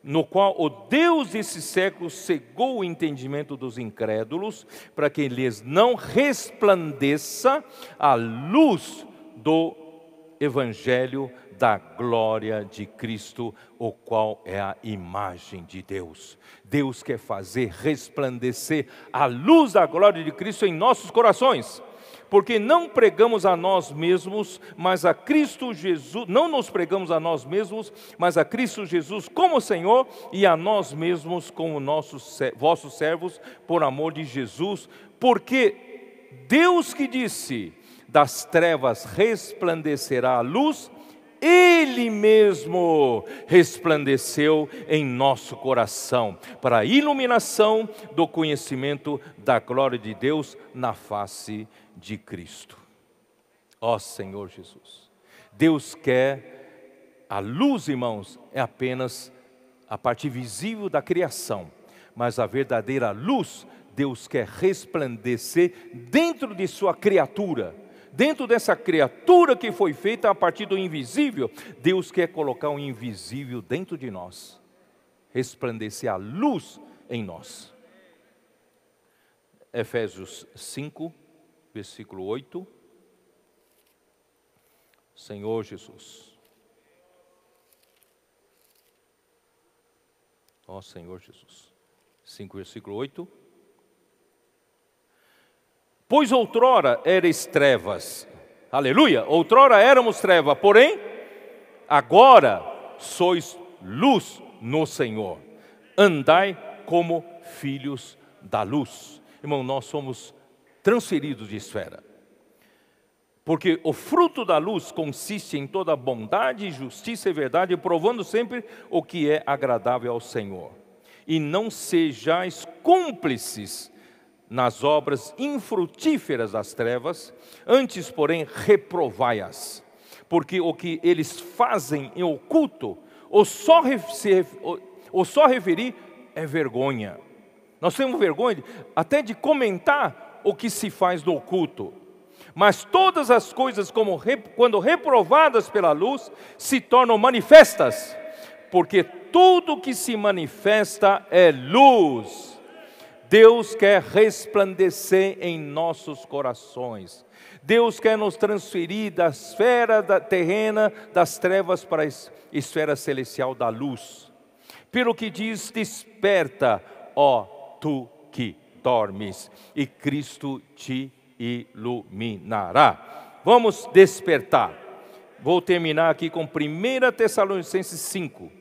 no qual o Deus desse século cegou o entendimento dos incrédulos, para que lhes não resplandeça a luz do evangelho da glória de Cristo, o qual é a imagem de Deus. Deus quer fazer resplandecer a luz da glória de Cristo em nossos corações porque não pregamos a nós mesmos, mas a Cristo Jesus, não nos pregamos a nós mesmos, mas a Cristo Jesus como Senhor e a nós mesmos como nossos, vossos servos, por amor de Jesus, porque Deus que disse: das trevas resplandecerá a luz, ele mesmo resplandeceu em nosso coração, para a iluminação do conhecimento da glória de Deus na face de de Cristo. Ó Senhor Jesus. Deus quer, a luz, irmãos, é apenas a parte visível da criação, mas a verdadeira luz, Deus quer resplandecer dentro de sua criatura. Dentro dessa criatura que foi feita a partir do invisível, Deus quer colocar o um invisível dentro de nós, resplandecer a luz em nós. Efésios 5, versículo 8. Senhor Jesus. Ó oh, Senhor Jesus. 5, versículo 8. Pois outrora eres trevas, aleluia, outrora éramos treva, porém, agora sois luz no Senhor. Andai como filhos da luz. Irmão, nós somos transferidos de esfera. Porque o fruto da luz consiste em toda bondade, justiça e verdade, provando sempre o que é agradável ao Senhor. E não sejais cúmplices nas obras infrutíferas das trevas, antes, porém, reprovai-as. Porque o que eles fazem em oculto, ou só, ou só referir, é vergonha. Nós temos vergonha até de comentar o que se faz do oculto. Mas todas as coisas, como, quando reprovadas pela luz, se tornam manifestas, porque tudo que se manifesta é luz. Deus quer resplandecer em nossos corações. Deus quer nos transferir da esfera da terrena das trevas para a esfera celestial da luz. Pelo que diz: desperta, ó tu que dormes, e Cristo te iluminará. Vamos despertar. Vou terminar aqui com 1 Tessalonicenses 5,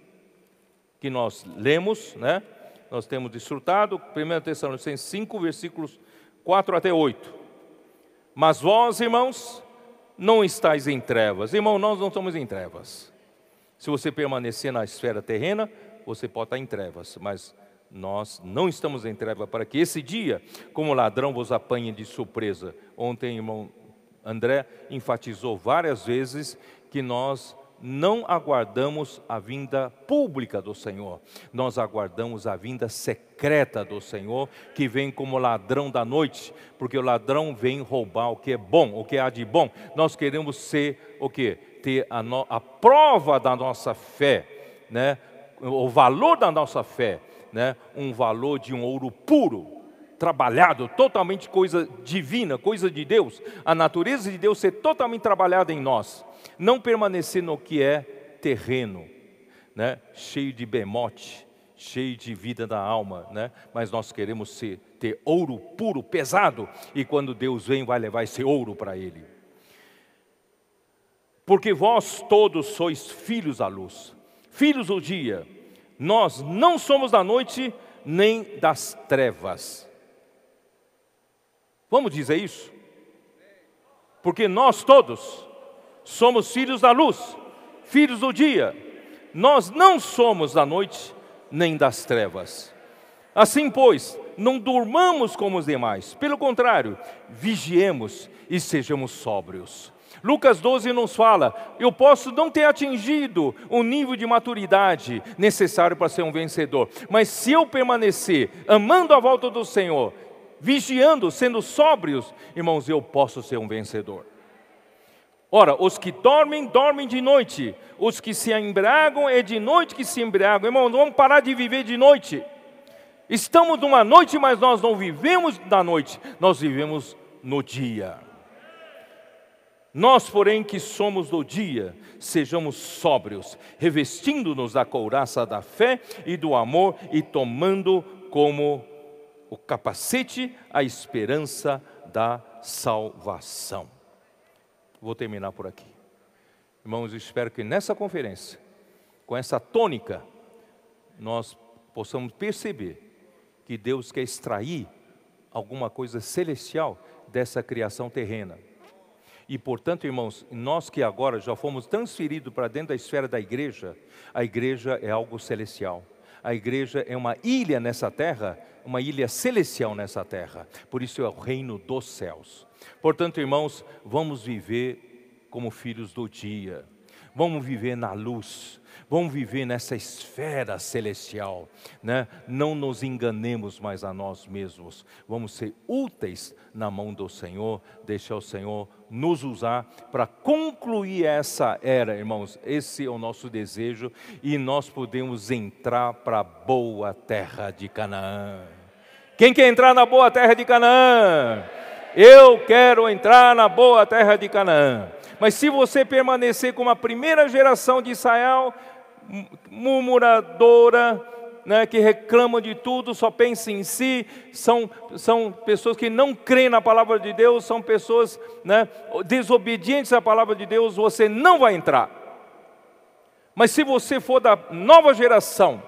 que nós lemos, né? Nós temos desfrutado, 1 Tessalonicenses 5, versículos 4 até 8. Mas vós, irmãos, não estáis em trevas. Irmão, nós não estamos em trevas. Se você permanecer na esfera terrena, você pode estar em trevas, mas nós não estamos em treva para que esse dia, como ladrão, vos apanhe de surpresa. Ontem, irmão André enfatizou várias vezes que nós não aguardamos a vinda pública do Senhor, nós aguardamos a vinda secreta do Senhor, que vem como ladrão da noite, porque o ladrão vem roubar o que é bom, o que há de bom. Nós queremos ser o que? Ter a, no, a prova da nossa fé, né? o valor da nossa fé né, um valor de um ouro puro, trabalhado, totalmente coisa divina, coisa de Deus, a natureza de Deus ser totalmente trabalhada em nós, não permanecer no que é terreno, né? cheio de bemote, cheio de vida da alma, né? mas nós queremos ser, ter ouro puro, pesado, e quando Deus vem, vai levar esse ouro para Ele. Porque vós todos sois filhos à luz, filhos do dia, nós não somos da noite nem das trevas. Vamos dizer isso? Porque nós todos somos filhos da luz, filhos do dia. Nós não somos da noite nem das trevas. Assim, pois, não durmamos como os demais, pelo contrário, vigiemos e sejamos sóbrios. Lucas 12 nos fala: eu posso não ter atingido o nível de maturidade necessário para ser um vencedor, mas se eu permanecer amando a volta do Senhor, vigiando, sendo sóbrios, irmãos, eu posso ser um vencedor. Ora, os que dormem, dormem de noite, os que se embriagam, é de noite que se embriagam. Irmãos, vamos parar de viver de noite. Estamos numa noite, mas nós não vivemos da noite, nós vivemos no dia. Nós, porém, que somos do dia, sejamos sóbrios, revestindo-nos da couraça da fé e do amor e tomando como o capacete a esperança da salvação. Vou terminar por aqui. Irmãos, espero que nessa conferência, com essa tônica, nós possamos perceber que Deus quer extrair alguma coisa celestial dessa criação terrena. E, portanto, irmãos, nós que agora já fomos transferidos para dentro da esfera da igreja, a igreja é algo celestial. A igreja é uma ilha nessa terra, uma ilha celestial nessa terra. Por isso é o reino dos céus. Portanto, irmãos, vamos viver como filhos do dia. Vamos viver na luz, vamos viver nessa esfera celestial, né? Não nos enganemos mais a nós mesmos. Vamos ser úteis na mão do Senhor, deixar o Senhor nos usar para concluir essa era, irmãos. Esse é o nosso desejo e nós podemos entrar para a boa terra de Canaã. Quem quer entrar na boa terra de Canaã? Eu quero entrar na boa terra de Canaã. Mas se você permanecer como a primeira geração de Israel, murmuradora, né, que reclamam de tudo, só pensam em si, são, são pessoas que não creem na palavra de Deus, são pessoas né, desobedientes à palavra de Deus, você não vai entrar. Mas se você for da nova geração,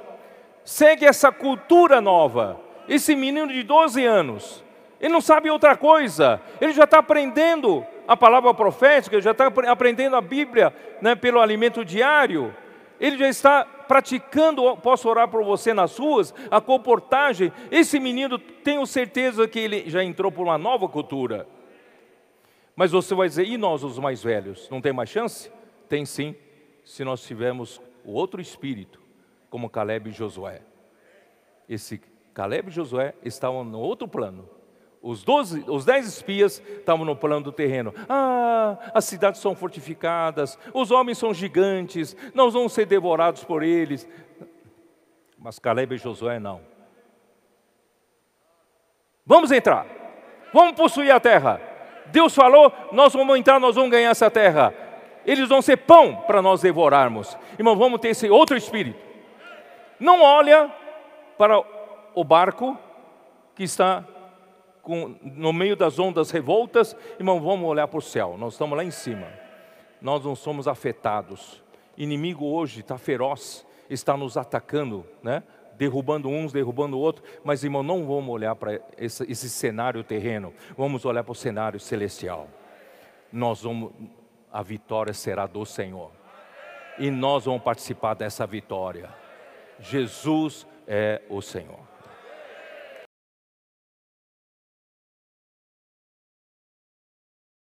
segue essa cultura nova, esse menino de 12 anos, ele não sabe outra coisa, ele já está aprendendo a palavra profética, já está aprendendo a Bíblia né, pelo alimento diário, ele já está praticando, posso orar por você nas ruas, a comportagem. Esse menino, tenho certeza que ele já entrou por uma nova cultura. Mas você vai dizer, e nós, os mais velhos, não tem mais chance? Tem sim, se nós tivermos o outro espírito, como Caleb e Josué. Esse Caleb e Josué estavam no outro plano os, 12, os dez espias estavam no plano do terreno. Ah, as cidades são fortificadas, os homens são gigantes, nós vamos ser devorados por eles. Mas Caleb e Josué não. Vamos entrar, vamos possuir a terra. Deus falou: nós vamos entrar, nós vamos ganhar essa terra. Eles vão ser pão para nós devorarmos. Irmão, vamos ter esse outro espírito. Não olha para o barco que está com, no meio das ondas revoltas, irmão, vamos olhar para o céu, nós estamos lá em cima, nós não somos afetados. Inimigo hoje está feroz, está nos atacando, né? derrubando uns, derrubando outro, mas irmão, não vamos olhar para esse, esse, cenário terreno, vamos olhar para o cenário celestial. Nós vamos, a vitória será do Senhor, e nós vamos participar dessa vitória. Jesus é o Senhor.